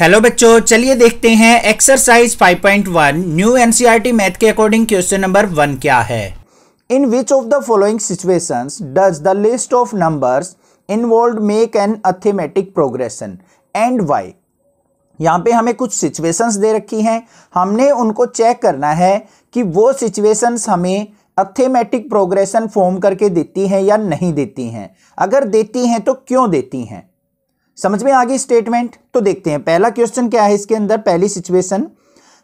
Hello बच्चों चलिए देखते हैं एक्सरसाइज 5.1 न्यू एनसीईआरटी मैथ के अकॉर्डिंग क्वेश्चन नंबर वन क्या है in which of the following situations does the list of numbers involve make an arithmetic progression and why यहाँ पे हमें कुछ सिचुएशंस दे रखी हैं हमने उनको चेक करना है कि वो सिचुएशंस हमें अथेमेटिक प्रोग्रेशन फॉर्म करके देती हैं या नहीं देती हैं अगर देती हैं तो क्यों देती हैं समझ में आ गई स्टेटमेंट तो देखते हैं पहला क्वेश्चन क्या है इसके अंदर पहली situation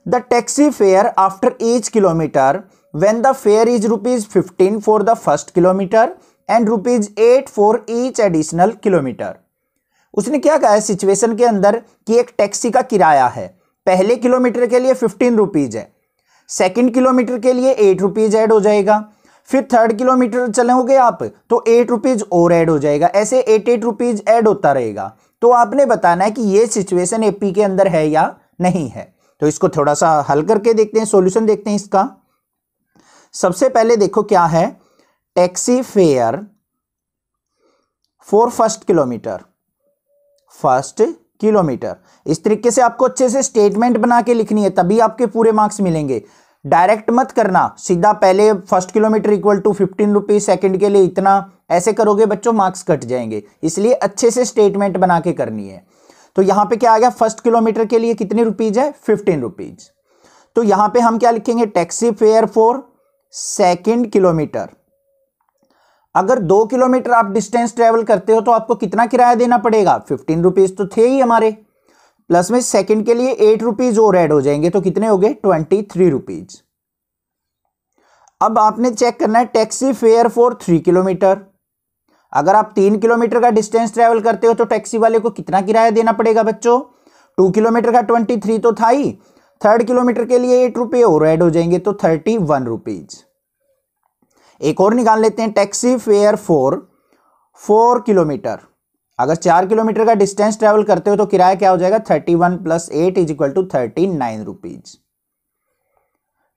the taxi fare after each kilometre when the fare is rupees fifteen for the first kilometre and rupees eight for each additional kilometre उसने क्या कहा है सिचुएशन के अंदर कि एक टैक्सी का किराया है पहले किलोमीटर के लिए फिफ्टीन रुपीज़ है सेकेंड किलोमीटर के लिए एट रुपीज़ एड हो जाएगा फिर थर्ड किलोमीटर चलेंगे आप तो एट रुपीज़ और ऐड हो जाएगा ऐसे एट एट रुपीज़ ऐड होता रहेगा तो आपने बताना है कि ये सिचुएशन एपी के अंदर है या नहीं है तो इसको थोड़ा सा हल करके देखते हैं सॉल्यूशन देखते हैं इसका सबसे पहले देखो क्या है taxi fare for first kilometre first kilometre इस तरीके से आपको अच्छे से स्टेटमेंट बना के लिखनी है तभी आपके पूरे मार्क्स मिलेंगे डायरेक्ट मत करना सीधा पहले first kilometre equal to fifteen rupees second के लिए इतना ऐसे करोगे बच्चों मार्क्स कट जाएंगे इसलिए अच्छे से स्टेटमेंट बना के करनी है तो यहां पे क्या आ गया फर्स्ट किलोमीटर के लिए कितने रुपीज है फिफ्टीन रुपीज तो यहां पे हम क्या लिखेंगे taxi fare for second kilometre अगर दो किलोमीटर आप डिस्टेंस ट्रेवल करते हो तो आपको कितना किराया देना पड़ेगा फिफ्टीन रुपीज तो थे ही हमारे प्लस में सेकंड के लिए एट रुपीज और ऐड हो जाएंगे तो कितने हो गए ट्वेंटी थ्री रुपीज अब आपने चेक करना है taxi fare for three kilometre अगर आप तीन किलोमीटर का डिस्टेंस ट्रेवल करते हो तो टैक्सी वाले को कितना किराया देना पड़ेगा बच्चों टू किलोमीटर का ट्वेंटी थ्री तो था ही थर्ड किलोमीटर के लिए एट रुपये और एड हो जाएंगे तो थर्टी वन रुपीज एक और निकाल लेते हैं taxi fare for four kilometre अगर चार किलोमीटर का डिस्टेंस ट्रेवल करते हो तो किराया क्या हो जाएगा thirty one plus eight is equal to thirty nine rupees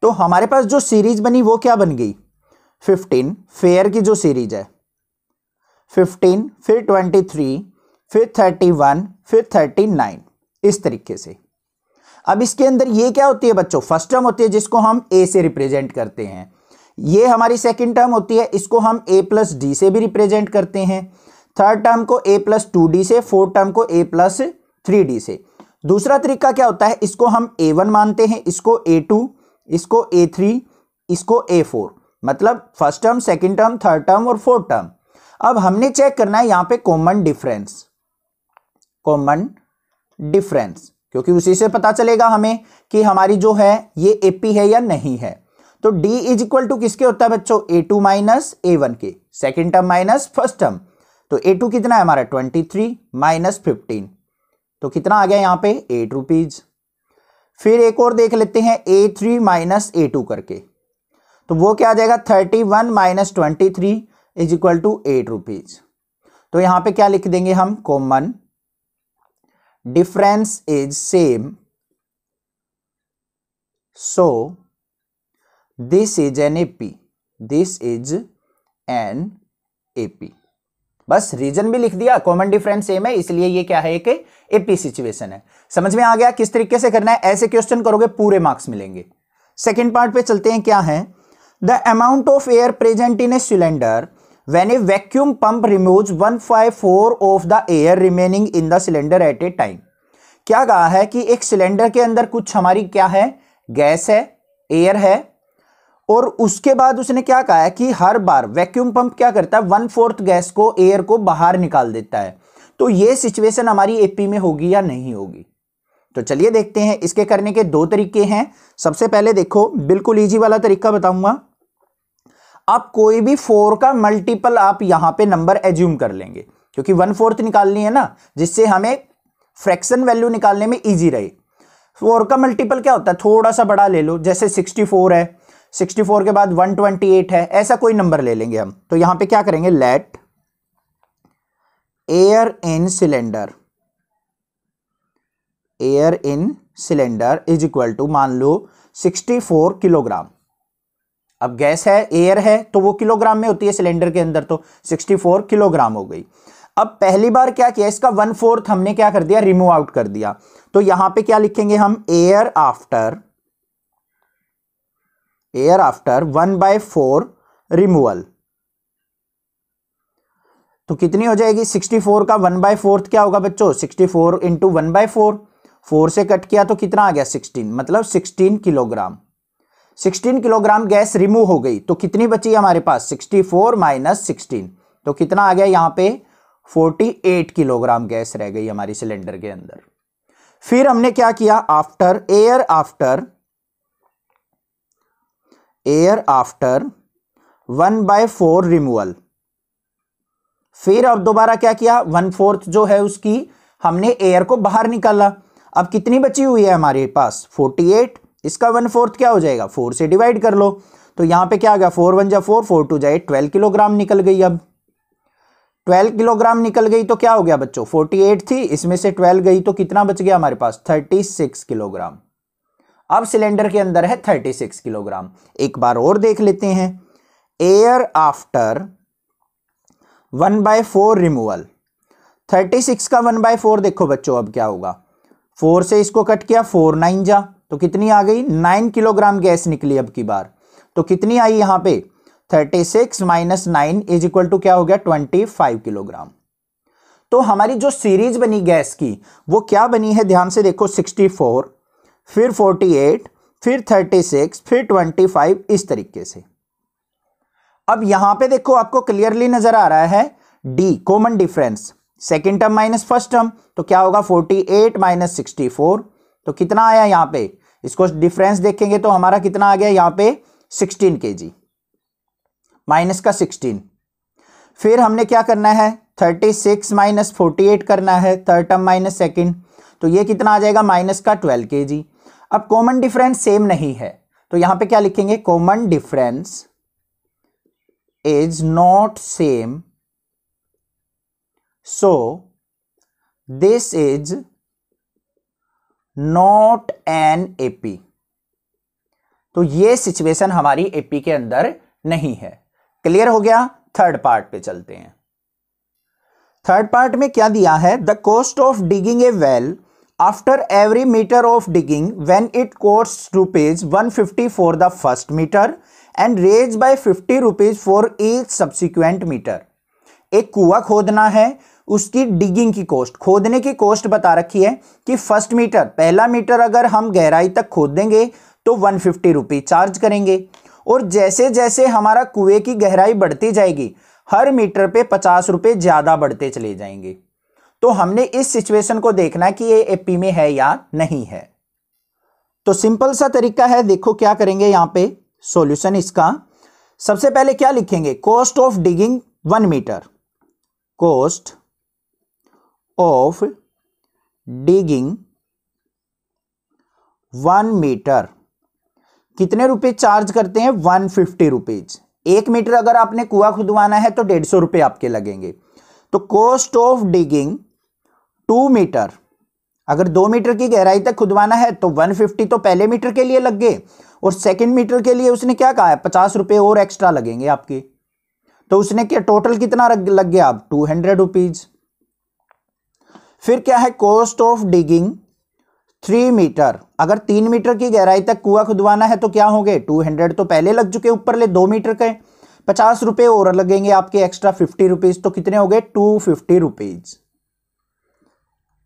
तो हमारे पास जो सीरीज बनी वो क्या बन गई फिफ्टीन फेयर की जो सीरीज है फिफ्टीन फिर ट्वेंटी थ्री फिर थर्टी वन फिर थर्टी नाइन इस तरीके से अब इसके अंदर ये क्या होती है बच्चों फर्स्ट टर्म होती है जिसको हम ए से रिप्रेजेंट करते हैं ये हमारी सेकेंड टर्म होती है इसको हम ए प्लस डी से भी रिप्रेजेंट करते हैं थर्ड टर्म को ए प्लस टू डी से फोर्थ टर्म को ए प्लस थ्री डी से दूसरा तरीका क्या होता है इसको हम ए वन मानते हैं इसको ए टू इसको ए थ्री इसको ए फोर मतलब first term second term third term और फोर्थ टर्म अब हमने चेक करना है यहाँ पे कॉमन डिफरेंस कॉमन डिफरेंस क्योंकि उसी से पता चलेगा हमें कि हमारी जो है ये एपी है या नहीं है तो डी इज इक्वल टू किसके होता है बच्चों a two minus A one के second term minus first term तो ए टू कितना है हमारा ट्वेंटी थ्री माइनस फिफ्टीन तो कितना आ गया यहाँ पे एट रुपीज फिर एक और देख लेते हैं a three minus A two करके तो वो क्या आ जाएगा thirty one minus twenty three is equal to eight rupees तो यहाँ पे क्या लिख देंगे हम common difference is same so this is an A P this is an A P बस रीजन भी लिख दिया कॉमन डिफरेंस सेम है इसलिए ये क्या है कि एपी सिचुएशन है समझ में आ गया किस तरीके से करना है ऐसे क्वेश्चन करोगे पूरे मार्क्स मिलेंगे सेकेंड पार्ट पे चलते हैं क्या है the amount of air present in a cylinder vacuum pump vacuum one five four of the air remaining in the cylinder at a time क्या कहा है कि एक सिलेंडर के अंदर कुछ हमारी क्या है गैस है एयर है और उसके बाद उसने क्या कहा है कि हर बार वैक्यूम पंप क्या करता है वन फोर्थ गैस को एयर को बाहर निकाल देता है तो ये सिचुएशन हमारी एपी में होगी या नहीं होगी तो चलिए देखते हैं इसके करने के दो तरीके हैं सबसे पहले देखो बिल्कुल ईजी वाला तरीका बताऊंगा आप कोई भी फोर का मल्टीपल आप यहां पे नंबर एज्यूम कर लेंगे क्योंकि वन फोर्थ निकालनी है ना जिससे हमें फ्रैक्शन वैल्यू निकालने में ईजी रहे फोर का मल्टीपल क्या होता है थोड़ा सा बड़ा ले लो जैसे सिक्सटी फोर है 64 के बाद 128 है ऐसा कोई नंबर ले लेंगे हम तो यहां पे क्या करेंगे let air in cylinder air in cylinder is equal to मान लो 64 किलोग्राम अब गैस है एयर है तो वो किलोग्राम में होती है सिलेंडर के अंदर तो 64 किलोग्राम हो गई अब पहली बार क्या किया इसका वन फोर्थ हमने क्या कर दिया रिमूव आउट कर दिया तो यहां पे क्या लिखेंगे हम air after air after one by four removal तो कितनी हो जाएगी सिक्सटी फोर का वन बाय फोर्थ क्या होगा बच्चों sixty four into one by four four से कट किया तो कितना आ गया सिक्सटीन मतलब sixteen kilogram sixteen kilogram gas remove हो गई तो कितनी बची हमारे पास सिक्सटी फोर माइनस सिक्सटीन तो कितना आ गया यहां पे फोर्टी एट किलोग्राम गैस रह गई हमारी सिलेंडर के अंदर फिर हमने क्या किया after air after air after one by four removal फिर अब दोबारा क्या किया वन फोर्थ जो है उसकी हमने एयर को बाहर निकाला अब कितनी बची हुई है हमारे पास फोर्टी एट इसका वन फोर्थ क्या हो जाएगा फोर से डिवाइड कर लो तो यहां पे क्या आ गया फोर वन जा फोर फोर टू जाए ट्वेल्व किलोग्राम निकल गई अब ट्वेल्व किलोग्राम निकल गई तो क्या हो गया बच्चों फोर्टी एट थी इसमें से ट्वेल्व गई तो कितना बच गया हमारे पास थर्टी सिक्स किलोग्राम अब सिलेंडर के अंदर है 36 किलोग्राम एक बार और देख लेते हैं air after one by four removal thirty six का वन बाय फोर देखो बच्चों अब क्या होगा फोर से इसको कट किया फोर नाइन जा तो कितनी आ गई नाइन किलोग्राम गैस निकली अब की बार तो कितनी आई यहां पे thirty six minus nine is equal to क्या हो गया ट्वेंटी फाइव किलोग्राम तो हमारी जो सीरीज बनी गैस की वो क्या बनी है ध्यान से देखो सिक्सटी फोर फिर फोर्टी एट फिर थर्टी सिक्स फिर ट्वेंटी फाइव इस तरीके से अब यहां पे देखो आपको क्लियरली नजर आ रहा है the common difference second term minus first term तो क्या होगा forty eight minus sixty four तो कितना आया यहां पे इसको डिफरेंस देखेंगे तो हमारा कितना आ गया यहां पे सिक्सटीन के जी माइनस का सिक्सटीन फिर हमने क्या करना है thirty six minus forty eight करना है थर्ड टर्म माइनस सेकेंड तो ये कितना आ जाएगा माइनस का ट्वेल्व के जी अब कॉमन डिफरेंस सेम नहीं है तो यहां पे क्या लिखेंगे common difference is not same so this is not an AP तो ये सिचुएशन हमारी एपी के अंदर नहीं है क्लियर हो गया थर्ड पार्ट पे चलते हैं थर्ड पार्ट में क्या दिया है the cost of digging a well after every metre of digging when it cost rupees one fifty for the first metre and raise by fifty rupees for each subsequent metre एक कुआ खोदना है उसकी digging की cost खोदने की cost बता रखी है कि फर्स्ट मीटर पहला मीटर अगर हम गहराई तक खोद देंगे तो वन फिफ्टी रुपीज़ चार्ज करेंगे और जैसे जैसे हमारा कुएं की गहराई बढ़ती जाएगी हर मीटर पे पचास रुपये ज़्यादा बढ़ते चले जाएंगे तो हमने इस सिचुएशन को देखना कि ये एपी में है या नहीं है तो सिंपल सा तरीका है देखो क्या करेंगे यहां पे सॉल्यूशन इसका सबसे पहले क्या लिखेंगे cost of digging one metre cost of digging one metre कितने रुपए चार्ज करते हैं वन फिफ्टी रुपीज एक मीटर अगर आपने कुआ खुदवाना है तो डेढ़ सौ रुपए आपके लगेंगे तो cost of digging two metre अगर दो मीटर की गहराई तक खुदवाना है तो वन फिफ्टी तो पहले मीटर के लिए लग गए और सेकेंड मीटर के लिए उसने क्या कहा है पचास रुपये और एक्स्ट्रा लगेंगे आपके तो उसने क्या टोटल कितना लग गया आप टू हंड्रेड रुपीज़ फिर क्या है cost of digging three metre अगर तीन मीटर की गहराई तक कुआ खुदवाना है तो क्या हो गए टू हंड्रेड तो पहले लग चुके ऊपर ले दो मीटर के पचास रुपये और लगेंगे आपके एक्स्ट्रा फिफ्टी रुपीज़ तो कितने हो गए टू फिफ्टी रुपीज़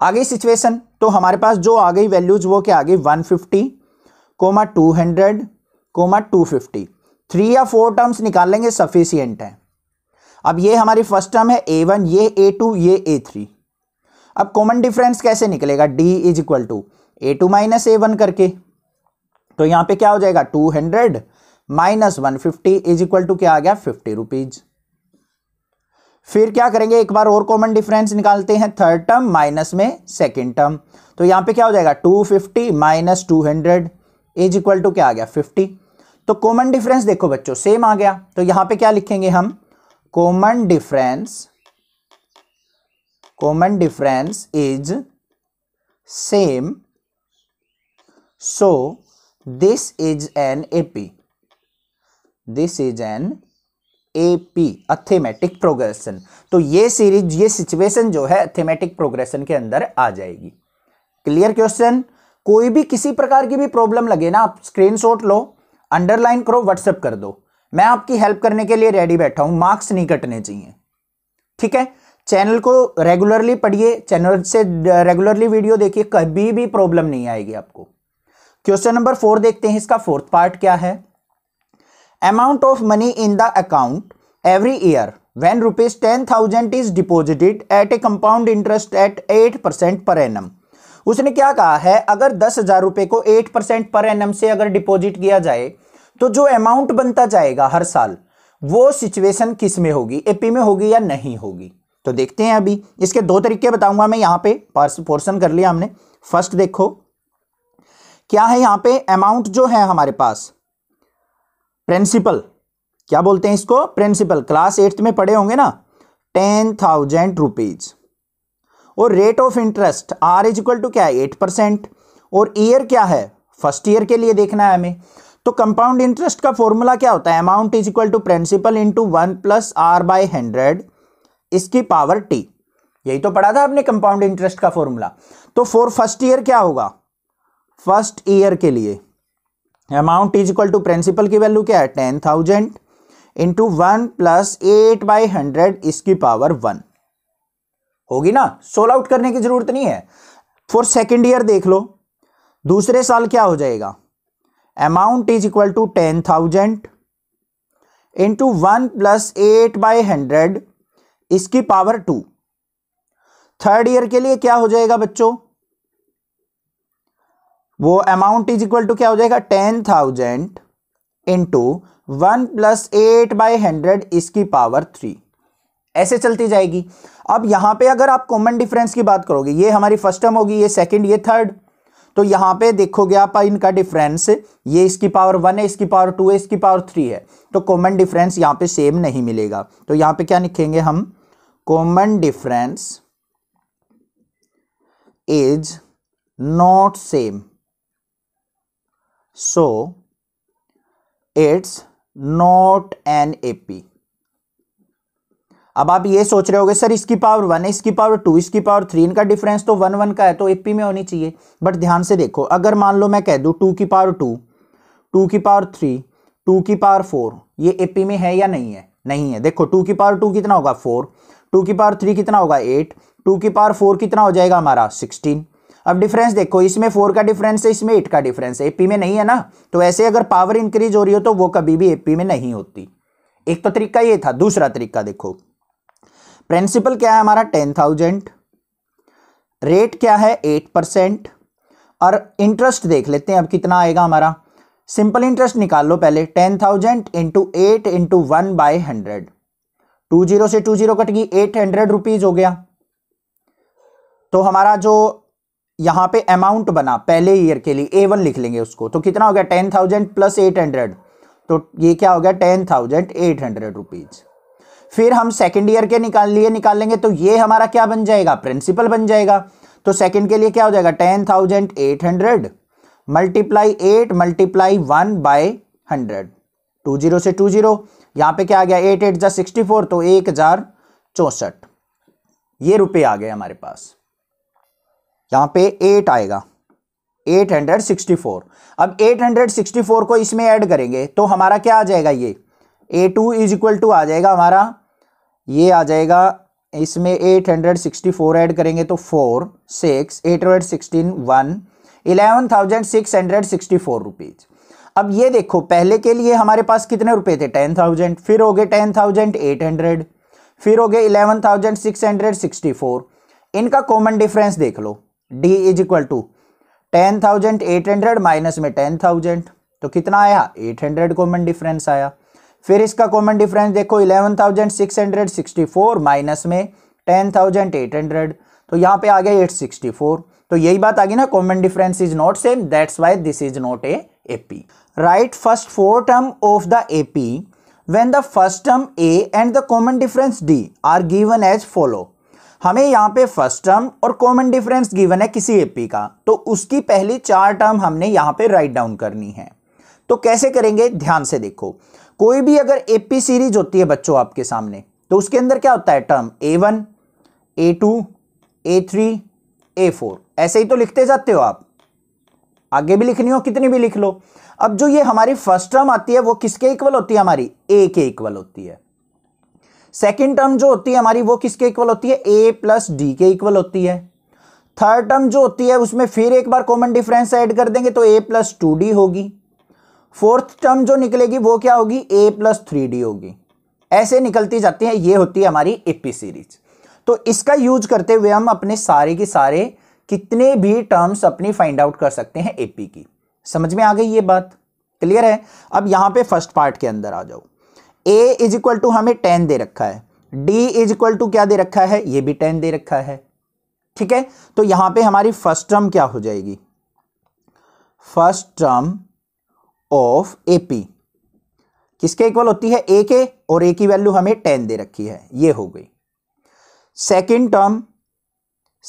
आ गई सिचुएशन तो हमारे पास जो आ गई वैल्यूज वो क्या आ गई 150 comma two hundred comma fifty three या फोर टर्म्स निकाल लेंगे सफिशियंट है अब ये हमारी फर्स्ट टर्म है ए वन ये ए टू ये ए थ्री अब कॉमन डिफरेंस कैसे निकलेगा d is equal to A two minus A one करके तो यहां पे क्या हो जाएगा two hundred minus one fifty is equal to क्या आ गया फिफ्टी रुपीज़ फिर क्या करेंगे एक बार और कॉमन डिफरेंस निकालते हैं थर्ड टर्म माइनस में सेकेंड टर्म तो यहां पे क्या हो जाएगा 250 fifty minus two hundred is equal to क्या आ गया 50 तो कॉमन डिफरेंस देखो बच्चों सेम आ गया तो यहां पे क्या लिखेंगे हम common difference common difference is same so this is an AP this is an A P arithmetic progression तो ये सीरीज ये सिचुएशन जो है अथेमेटिक प्रोग्रेशन के अंदर आ जाएगी क्लियर क्वेश्चन कोई भी किसी प्रकार की भी प्रॉब्लम लगे ना आप स्क्रीनशॉट लो अंडरलाइन करो व्हाट्सएप कर दो मैं आपकी हेल्प करने के लिए रेडी बैठा हूं मार्क्स नहीं कटने चाहिए ठीक है चैनल को रेगुलरली पढ़िए चैनल से रेगुलरली वीडियो देखिए कभी भी प्रॉब्लम नहीं आएगी आपको क्वेश्चन नंबर फोर देखते हैं इसका फोर्थ पार्ट क्या है amount of money in the account every year when rupees 10,000 at deposited at a compound at at 8% per annum. उसने क्या कहा है अगर दस हजार रुपये को एट परसेंट पर एनम से अगर डिपोजिट किया जाए तो जो अमाउंट बनता जाएगा हर साल वो सिचुएशन किस में होगी एपी में होगी या नहीं होगी तो देखते हैं अभी इसके दो तरीके बताऊंगा मैं यहाँ पे पोर्सन कर लिया हमने फर्स्ट देखो क्या है यहाँ पे अमाउंट जो है हमारे पास प्रिंसिपल क्या बोलते हैं इसको प्रिंसिपल क्लास एट्थ में पढ़े होंगे ना टेन थाउजेंड रुपीज और rate of interest r is equal to क्या है एट परसेंट और ईयर क्या है फर्स्ट ईयर के लिए देखना है हमें तो कंपाउंड इंटरेस्ट का फॉर्मूला क्या होता है amount is equal to principal into one plus r by hundred इसकी पावर टी यही तो पढ़ा था आपने कंपाउंड इंटरेस्ट का फॉर्मूला तो फॉर फर्स्ट ईयर क्या होगा फर्स्ट ईयर के लिए amount is equal to principal की वैल्यू क्या है ten thousand into one plus eight by hundred इसकी पावर वन होगी ना सोल आउट करने की जरूरत नहीं है फॉर सेकेंड ईयर देख लो दूसरे साल क्या हो जाएगा amount is equal to ten thousand into one plus eight by hundred इसकी पावर टू थर्ड ईयर के लिए क्या हो जाएगा बच्चों वो अमाउंट इज इक्वल टू क्या हो जाएगा ten thousand into one plus eight by hundred इसकी पावर थ्री ऐसे चलती जाएगी अब यहां पे अगर आप कॉमन डिफरेंस की बात करोगे ये हमारी फर्स्ट टर्म होगी ये सेकंड ये थर्ड तो यहां पे देखोगे आप इनका डिफरेंस ये इसकी पावर वन है इसकी पावर टू है इसकी पावर थ्री है तो कॉमन डिफरेंस यहां पे सेम नहीं मिलेगा तो यहां पे क्या लिखेंगे हम common difference is not same so it's not an AP अब आप ये सोच रहे होगे सर इसकी पावर वन है इसकी पावर टू इसकी पावर थ्री इनका डिफरेंस तो वन वन का है तो एपी में होनी चाहिए बट ध्यान से देखो अगर मान लो मैं कह दू टू की पावर टू टू की पावर थ्री टू की पावर फोर ये एपी में है या नहीं है नहीं है देखो टू की पावर टू कितना होगा फोर टू की पावर थ्री कितना होगा एट टू की पावर फोर कितना हो जाएगा हमारा सिक्सटीन अब डिफरेंस देखो इसमें फोर का डिफरेंस है इसमें एट का डिफरेंस है एपी में नहीं है ना तो ऐसे अगर पावर इंक्रीज हो रही हो तो वो कभी भी एपी में नहीं होती एक तो तरीका ये था दूसरा तरीका देखो प्रिंसिपल क्या है हमारा टेन थाउजेंड रेट क्या है एट परसेंट और इंटरेस्ट देख लेते हैं अब कितना आएगा हमारा सिंपल इंटरेस्ट निकाल लो पहले ten thousand into eight into one by hundred two zero से टू जीरो कट गई एट हंड्रेड रुपीज हो गया तो हमारा जो यहां पे अमाउंट बना पहले ईयर के लिए ए वन लिख लेंगे उसको तो कितना हो गया ten thousand plus eight hundred तो ये क्या हो गया ten thousand eight hundred rupees फिर हम सेकेंड ईयर के निकाल लिए निकाल लेंगे तो ये हमारा क्या बन जाएगा प्रिंसिपल बन जाएगा तो सेकेंड के लिए क्या हो जाएगा ten thousand eight hundred multiply eight multiply one by hundred two zero से टू जीरो यहां पे क्या आ गया एट एट जा सिक्सटी फोर तो एक हज़ार चौसठ ये रुपये आ गए हमारे पास यहाँ पे एट आएगा 864 अब 864 को इसमें ऐड करेंगे तो हमारा क्या आ जाएगा ये a two is equal to आ जाएगा हमारा ये आ जाएगा इसमें 864 ऐड करेंगे तो four six eight hundred sixteen one eleven thousand six hundred sixty four rupees अब ये देखो पहले के लिए हमारे पास कितने रुपए थे टेन थाउजेंड फिर हो गए टेन थाउजेंड एट हंड्रेड फिर हो गए eleven thousand six hundred sixty four इनका कॉमन डिफरेंस देख लो d is equal to ten thousand eight hundred minus में टेन थाउजेंड तो कितना आया एट हंड्रेड कॉमन डिफरेंस आया फिर इसका कॉमन डिफरेंस देखो eleven thousand six hundred sixty four minus में टेन थाउजेंड एट हंड्रेड तो यहाँ पे आ गया एट सिक्सटी फोर तो यही बात आ गई ना common difference is not same that's why this is not a AP right first four term of the AP when the first term a and the common difference d are given as follow हमें यहाँ पे first term और common difference given है किसी AP का तो उसकी पहली चार टर्म हमने यहाँ पे राइट डाउन करनी है तो कैसे करेंगे ध्यान से देखो कोई भी अगर एपी सीरीज होती है बच्चों आपके सामने तो उसके अंदर क्या होता है term a one A two A three A four ऐसे ही तो लिखते जाते हो आप आगे भी लिखनी हो कितनी भी लिख लो अब जो ये हमारी फर्स्ट टर्म आती है वो किसके इक्वल होती है हमारी ए के इक्वल होती है सेकेंड टर्म जो होती है हमारी वो किसके इक्वल होती है ए प्लस डी के इक्वल होती है थर्ड टर्म जो होती है उसमें फिर एक बार कॉमन डिफरेंस ऐड कर देंगे तो ए प्लस टू डी होगी फोर्थ टर्म जो निकलेगी वो क्या होगी ए प्लस थ्री डी होगी ऐसे निकलती जाती है ये होती है हमारी एपी सीरीज तो इसका यूज करते हुए हम अपने सारे के सारे कितने भी टर्म्स अपनी फाइंड आउट कर सकते हैं एपी की समझ में आ गई ये बात क्लियर है अब यहां पे फर्स्ट पार्ट के अंदर आ जाओ ए इज इक्वल टू हमें टेन दे रखा है डी इज इक्वल टू क्या दे रखा है ये भी टेन दे रखा है ठीक है तो यहां पे हमारी फर्स्ट टर्म क्या हो जाएगी first term of A P किसके इक्वल होती है ए के और ए की वैल्यू हमें टेन दे रखी है ये हो गई second term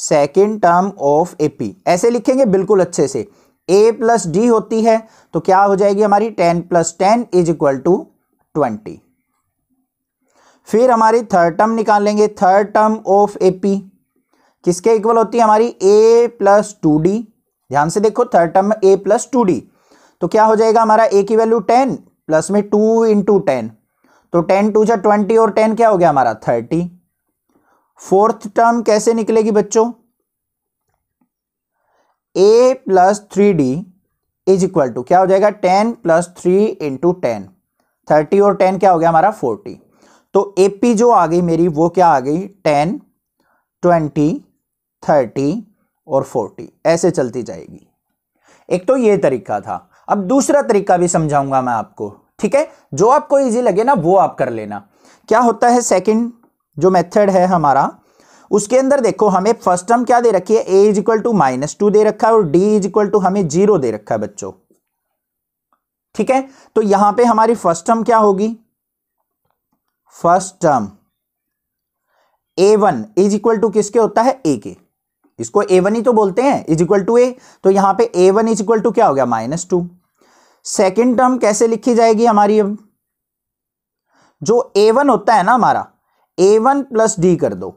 second term of A P ऐसे लिखेंगे बिल्कुल अच्छे से ए प्लस डी होती है तो क्या हो जाएगी हमारी ten plus ten is equal to twenty फिर हमारी थर्ड टर्म निकाल लेंगे third term of A P किसके इक्वल होती है हमारी ए प्लस टू डी ध्यान से देखो third term a plus two d तो क्या हो जाएगा हमारा ए की वैल्यू टेन प्लस में टू इंटू टेन तो टेन टू जा ट्वेंटी और टेन क्या हो गया हमारा थर्टी फोर्थ टर्म कैसे निकलेगी बच्चों a plus three d is equal to क्या हो जाएगा ten plus three into ten thirty और टेन क्या हो गया हमारा फोर्टी तो एपी जो आ गई मेरी वो क्या आ गई टेन ट्वेंटी थर्टी और फोर्टी ऐसे चलती जाएगी एक तो ये तरीका था अब दूसरा तरीका भी समझाऊंगा मैं आपको ठीक है जो आपको इजी लगे ना वो आप कर लेना क्या होता है सेकंड जो मेथड है हमारा उसके अंदर देखो हमें फर्स्ट टर्म क्या दे रखी है a is equal to minus two दे रखा है और डी इज इक्वल टू हमें जीरो दे रखा है बच्चों ठीक है तो यहां पे हमारी फर्स्ट टर्म क्या होगी first term a one is equal to किसके होता है ए के इसको ए वन ही तो बोलते हैं इज इक्वल टू ए तो यहां पे a one is equal to क्या हो गया माइनस टू सेकेंड टर्म कैसे लिखी जाएगी हमारी अब जो ए वन होता है ना हमारा ए वन प्लस डी कर दो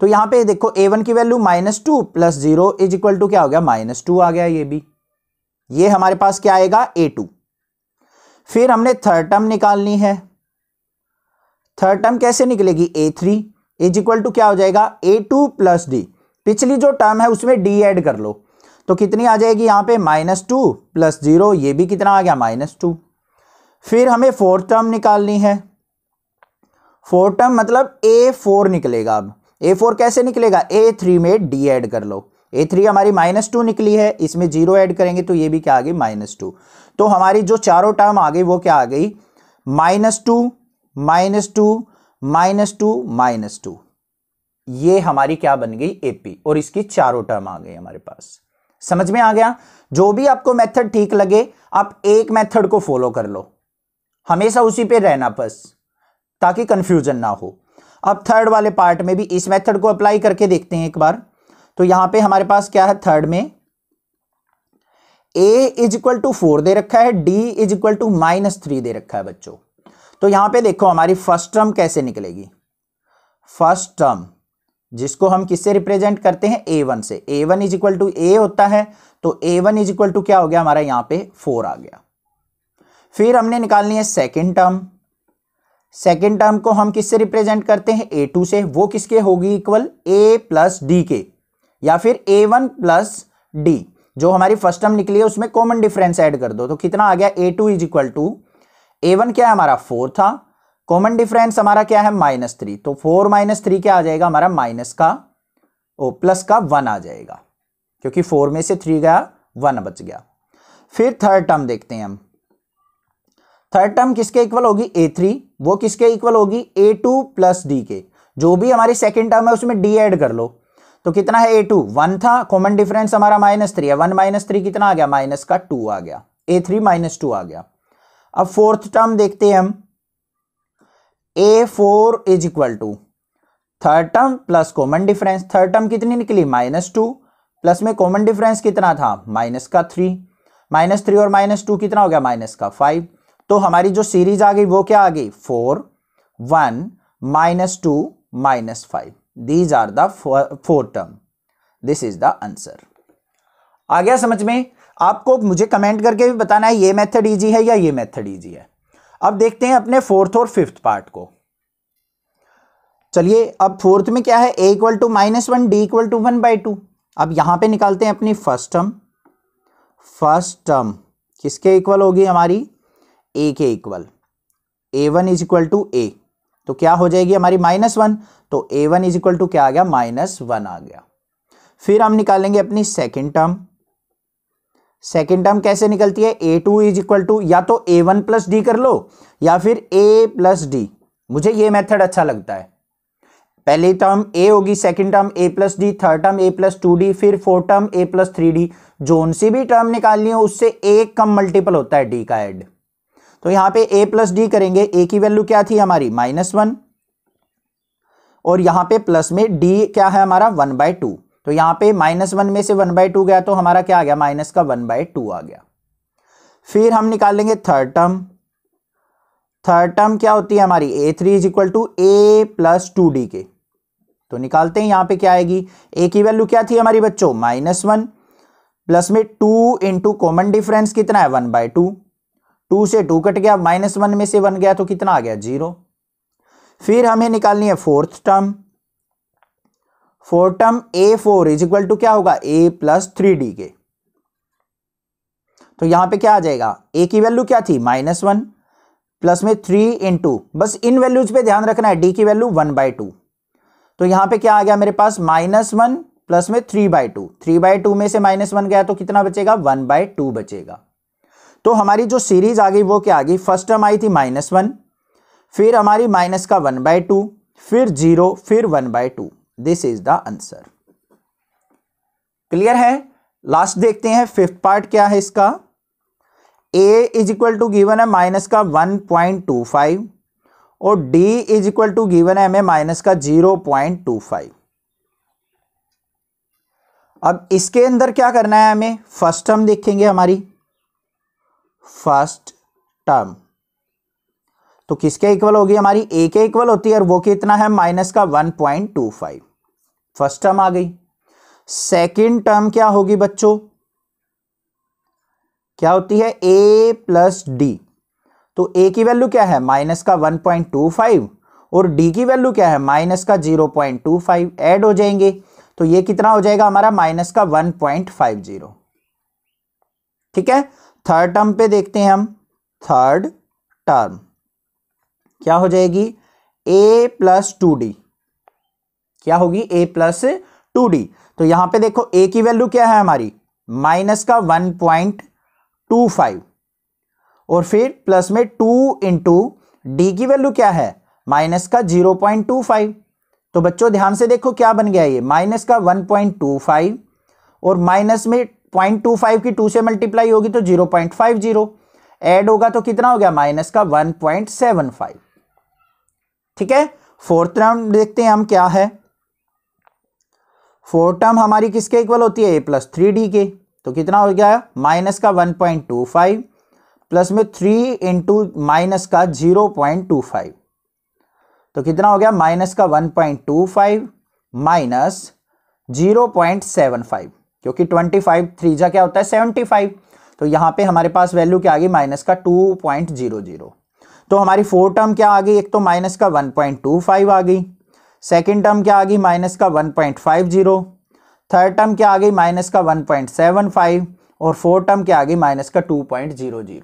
तो यहां पे देखो ए वन की value minus two plus zero is equal to क्या हो गया माइनस टू आ गया ये भी ये हमारे पास क्या आएगा ए टू फिर हमने थर्ड टर्म निकालनी है थर्ड टर्म कैसे निकलेगी a three is equal to क्या हो जाएगा ए टू प्लस डी पिछली जो टर्म है उसमें डी एड कर लो तो कितनी आ जाएगी यहाँ पे माइनस टू प्लस जीरो ये भी कितना आ गया माइनस टू फिर हमें फोर्थ टर्म निकालनी है फोर्थ टर्म मतलब ए फोर निकलेगा अब ए फोर कैसे निकलेगा ए थ्री में डी एड कर लो ए थ्री हमारी माइनस टू निकली है इसमें जीरो एड करेंगे तो ये भी क्या आ गई माइनस टू तो हमारी जो चारों टर्म आ गई वो क्या आ गई minus two minus two minus two minus two ये हमारी क्या बन गई एपी और इसकी चारों टर्म आ गई हमारे पास समझ में आ गया जो भी आपको मेथड ठीक लगे आप एक मेथड को फॉलो कर लो हमेशा उसी पे रहना बस ताकि कंफ्यूजन ना हो अब थर्ड वाले पार्ट में भी इस मेथड को अप्लाई करके देखते हैं एक बार तो यहां पे हमारे पास क्या है थर्ड में a is equal to four दे रखा है D is equal to minus three दे रखा है बच्चों तो यहां पे देखो हमारी फर्स्ट टर्म कैसे निकलेगी फर्स्ट टर्म जिसको हम किससे रिप्रेजेंट करते हैं ए वन से a one is equal to a होता है तो a one is equal to क्या हो गया हमारा यहां पे फोर आ गया फिर हमने निकालनी है सेकेंड टर्म सेकेंड टर्म को हम किससे रिप्रेजेंट करते हैं ए टू से वो किसके होगी इक्वल ए प्लस डी के या फिर ए वन प्लस डी जो हमारी फर्स्ट टर्म निकली है उसमें कॉमन डिफरेंस ऐड कर दो तो कितना आ गया a two is equal to a one क्या है हमारा फोर था कॉमन डिफरेंस हमारा क्या है माइनस थ्री तो फोर माइनस थ्री क्या आ जाएगा हमारा माइनस का ओ प्लस का वन आ जाएगा क्योंकि फोर में से थ्री गया वन बच गया फिर थर्ड टर्म देखते हैं हम थर्ड टर्म किसके इक्वल होगी ए थ्री वो किसके इक्वल होगी ए टू प्लस डी के जो भी हमारी सेकेंड टर्म है उसमें डी एड कर लो तो कितना है ए टू वन था कॉमन डिफरेंस हमारा माइनस थ्री है वन माइनस थ्री कितना आ गया माइनस का टू आ गया ए थ्री माइनस टू आ गया अब फोर्थ टर्म देखते हैं हम a four is equal to third term plus common difference third term कितनी निकली माइनस टू प्लस में कॉमन डिफरेंस कितना था माइनस का थ्री माइनस थ्री और माइनस टू कितना हो गया माइनस का फाइव तो हमारी जो सीरीज आ गई वो क्या आ गई four one minus two minus five these are the four term this is the answer आ गया समझ में आपको मुझे कमेंट करके भी बताना है ये मेथड ईजी है या ये मेथड ईजी है अब देखते हैं अपने फोर्थ और फिफ्थ पार्ट को चलिए अब फोर्थ में क्या है a equal to minus one d equal to one by two अब यहां पे निकालते हैं अपनी फर्स्ट टर्म फर्स्ट टर्म किसके इक्वल होगी हमारी ए के equal a one is equal to a तो क्या हो जाएगी हमारी माइनस वन तो a one is equal to क्या आ गया माइनस वन आ गया फिर हम निकालेंगे अपनी सेकेंड टर्म सेकेंड टर्म कैसे निकलती है ए टू इज इक्वल टू या तो ए वन प्लस डी कर लो या फिर ए प्लस डी मुझे ये मेथड अच्छा लगता है पहली टर्म ए होगी second term a plus d third term a plus two d फिर fourth term a plus three d जोन सी भी टर्म निकालनी हो उससे एक कम मल्टीपल होता है डी का एड तो यहां पे ए प्लस डी करेंगे ए की वैल्यू क्या थी हमारी माइनस वन और यहां पे प्लस में डी क्या है हमारा वन बाय टू तो यहां पे माइनस वन में से वन बाई टू गया तो हमारा क्या आ गया माइनस का वन बाई टू आ गया फिर हम निकाल लेंगे थर्ड टर्म थर्ड टर्म क्या होती है हमारी a three is equal to a plus two d के तो निकालते हैं यहाँ पे क्या आएगी ए की वैल्यू क्या थी हमारी बच्चों माइनस वन प्लस में टू इंटू कॉमन डिफरेंस कितना है वन बाय टू टू से टू कट गया माइनस वन में से वन गया तो कितना आ गया जीरो फिर हमें निकालनी है fourth term four term a four is equal to क्या होगा ए प्लस थ्री डी के तो यहां पे क्या आ जाएगा ए की वैल्यू क्या थी माइनस वन प्लस में थ्री इन टू बस इन वैल्यूज पे ध्यान रखना है डी की वैल्यू वन बाई टू तो यहां पे क्या आ गया मेरे पास माइनस वन प्लस में three by two three by two में से माइनस वन गया तो कितना बचेगा वन बाय टू बचेगा तो हमारी जो सीरीज आ गई वो क्या आ गई फर्स्ट टर्म आई थी माइनस वन फिर हमारी माइनस का वन बाय टू फिर जीरो फिर one by two this is the answer clear है लास्ट देखते हैं फिफ्थ पार्ट क्या है इसका a is equal to given है माइनस का वन पॉइंट टू फाइव और d is equal to given है हमें माइनस का जीरो पॉइंट टू फाइव अब इसके अंदर क्या करना है हमें फर्स्ट टर्म देखेंगे हमारी फर्स्ट टर्म तो किसके इक्वल होगी हमारी ए के इक्वल होती है और वो कितना है माइनस का one point two five first term आ गई सेकेंड टर्म क्या होगी बच्चों क्या होती है ए प्लस डी तो ए की वैल्यू क्या है माइनस का वन पॉइंट टू फाइव और डी की वैल्यू क्या है माइनस का zero point two five add हो जाएंगे तो ये कितना हो जाएगा हमारा माइनस का वन पॉइंट फाइव जीरो ठीक है थर्ड टर्म पे देखते हैं हम थर्ड टर्म क्या हो जाएगी ए प्लस टू डी क्या होगी ए प्लस टू डी तो यहां पे देखो ए की वैल्यू क्या है हमारी माइनस का वन पॉइंट टू फाइव और फिर प्लस में टू इंटू डी की वैल्यू क्या है माइनस का जीरो पॉइंट टू फाइव तो बच्चों ध्यान से देखो क्या बन गया ये माइनस का वन पॉइंट टू फाइव और माइनस में पॉइंट टू फाइव की टू से मल्टीप्लाई होगी तो zero point five zero add होगा तो कितना हो गया माइनस का वन पॉइंट सेवन फाइव ठीक है फोर्थ टर्म देखते हैं हम क्या है फोर्थ टर्म हमारी किसके इक्वल होती है ए प्लस थ्री डी के तो कितना हो गया माइनस का one point two five plus में थ्री इंटू माइनस का जीरो पॉइंट टू फाइव तो कितना हो गया माइनस का one point two five minus zero point seven five क्योंकि ट्वेंटी फाइव थ्री जा क्या होता है सेवेंटी फाइव तो यहां पे हमारे पास वैल्यू क्या आ गई माइनस का टू पॉइंट जीरो जीरो तो हमारी फोर टर्म क्या आ गई एक तो माइनस का 1.25 आ गई सेकेंड टर्म क्या आ गई माइनस का 1.50 थर्ड टर्म क्या आ गई माइनस का 1.75 और फोर्थ टर्म क्या आ गई माइनस का 2.00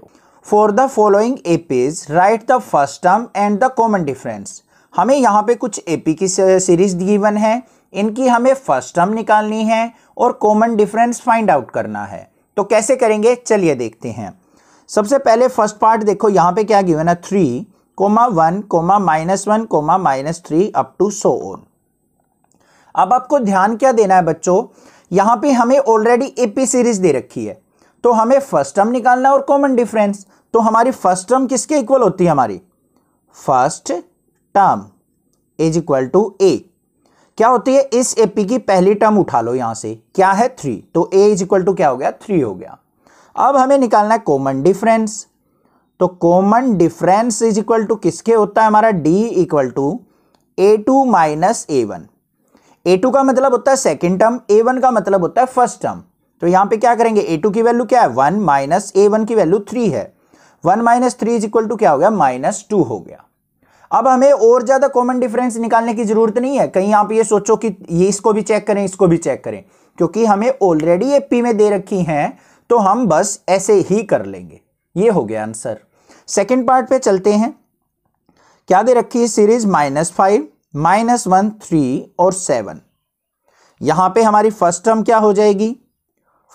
for the following APs write the first term and the common difference हमें यहाँ पे कुछ एपी की सीरीज गिवन है इनकी हमें फर्स्ट टर्म निकालनी है और कॉमन डिफरेंस फाइंड आउट करना है तो कैसे करेंगे चलिए देखते हैं सबसे पहले फर्स्ट पार्ट देखो यहाँ पे क्या गिवन है three comma one comma minus one comma minus three up to so on अब आपको ध्यान क्या देना है बच्चों यहाँ पे हमें ऑलरेडी ए पी सीरीज दे रखी है तो हमें फर्स्ट टर्म निकालना है और कॉमन डिफरेंस तो हमारी फर्स्ट टर्म किसके इक्वल होती है हमारी first term is equal to a क्या होती है इस एपी की पहली टर्म उठा लो यहां से क्या है थ्री तो ए इज इक्वल टू क्या हो गया थ्री हो गया अब हमें निकालना है कॉमन डिफरेंस तो common difference is equal to किसके होता है हमारा d equal to A two minus A one A two का मतलब होता है सेकेंड टर्म ए वन का मतलब होता है फर्स्ट टर्म तो यहां पे क्या करेंगे ए टू की वैल्यू क्या है वन माइनस ए वन की वैल्यू थ्री है one minus three is equal to क्या हो गया माइनस टू हो गया अब हमें और ज़्यादा कॉमन डिफरेंस निकालने की ज़रूरत नहीं है कहीं आप ये सोचो कि ये इसको भी चेक करें इसको भी चेक करें क्योंकि हमें ऑलरेडी एपी पी में दे रखी हैं तो हम बस ऐसे ही कर लेंगे ये हो गया आंसर सेकेंड पार्ट पे चलते हैं क्या दे रखी है series minus five minus one three और सेवन यहां पे हमारी फर्स्ट टर्म क्या हो जाएगी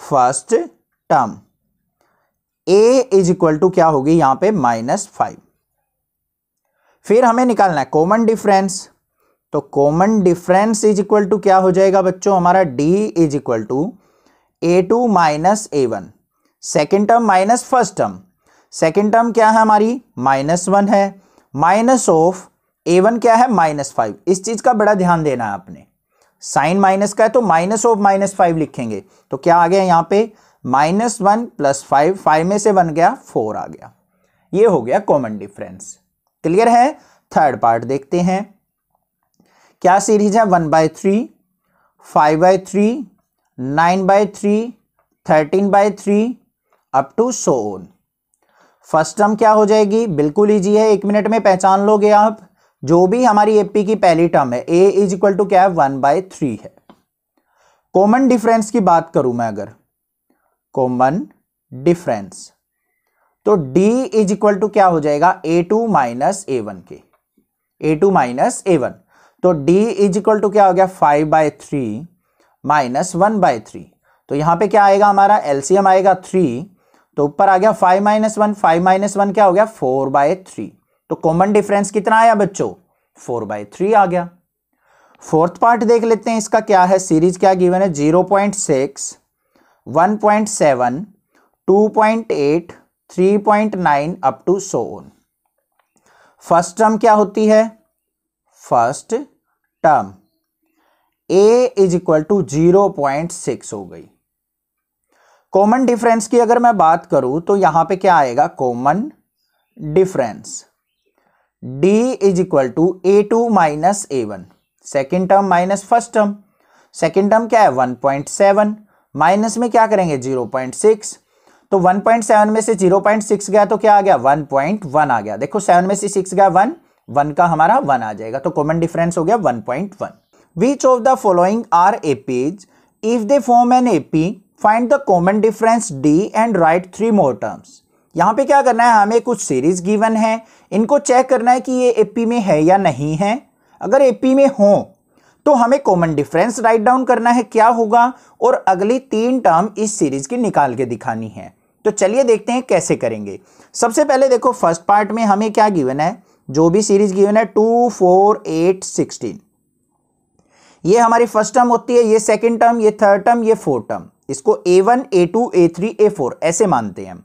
first term a is equal to क्या होगी यहां पे माइनस फाइव फिर हमें निकालना है कॉमन डिफरेंस तो common difference is equal to क्या हो जाएगा बच्चों हमारा D is equal to A two minus A one second term minus first term second term क्या है हमारी माइनस वन है माइनस ऑफ ए वन क्या है माइनस फाइव इस चीज़ का बड़ा ध्यान देना है आपने साइन माइनस का है तो माइनस ऑफ माइनस फाइव लिखेंगे तो क्या आ गया यहां पे minus one plus five five में से बन गया फोर आ गया ये हो गया कॉमन डिफरेंस क्लियर है थर्ड पार्ट देखते हैं क्या सीरीज है one by three five by three nine by three thirteen by three up to so on first term क्या हो जाएगी बिल्कुल ईजी है एक मिनट में पहचान लोगे आप जो भी हमारी एपी की पहली टर्म है ए इज इक्वल टू क्या है वन बाय थ्री है कॉमन डिफरेंस की बात करूं मैं अगर कॉमन डिफरेंस तो डी इज इक्वल टू क्या हो जाएगा a two minus A one के a two minus A one तो डी इज इक्वल टू क्या हो गया five by three minus one by three तो यहाँ पे क्या आएगा हमारा एलसीएम आएगा थ्री तो ऊपर आ गया five minus one five minus one क्या हो गया फोर बाय थ्री तो कॉमन डिफरेंस कितना आया बच्चों फोर बाय थ्री आ गया फोर्थ पार्ट देख लेते हैं इसका क्या है सीरीज क्या गिवन है zero point six one point seven two point eight three point nine up to so on first term क्या होती है first term a is equal to zero point six हो गई कॉमन डिफरेंस की अगर मैं बात करूं तो यहां पे क्या आएगा common difference D is equal to A two minus A one second term minus first term second term क्या है वन पॉइंट सेवन माइनस में क्या करेंगे जीरो पॉइंट सिक्स तो वन पॉइंट सेवन में से जीरो पॉइंट सिक्स गया तो क्या आ गया वन पॉइंट वन आ गया देखो सेवन में से सिक्स गया वन वन का हमारा वन आ जाएगा तो कॉमन डिफरेंस हो गया one point one Which of the following are APs? If they form an AP, find the common difference d and write three more terms यहाँ पे क्या करना है हमें कुछ सीरीज गिवन है इनको चेक करना है कि ये एपी में है या नहीं है अगर एपी में हो तो हमें कॉमन डिफरेंस राइट डाउन करना है क्या होगा और अगली तीन टर्म इस सीरीज की निकाल के दिखानी है तो चलिए देखते हैं कैसे करेंगे सबसे पहले देखो फर्स्ट पार्ट में हमें क्या गिवन है जो भी सीरीज गिवन है टू फोर एट सिक्सटीन ये हमारी फर्स्ट टर्म होती है ये सेकेंड टर्म ये थर्ड टर्म ये फोर्थ टर्म इसको a one A two A three A four ऐसे मानते हैं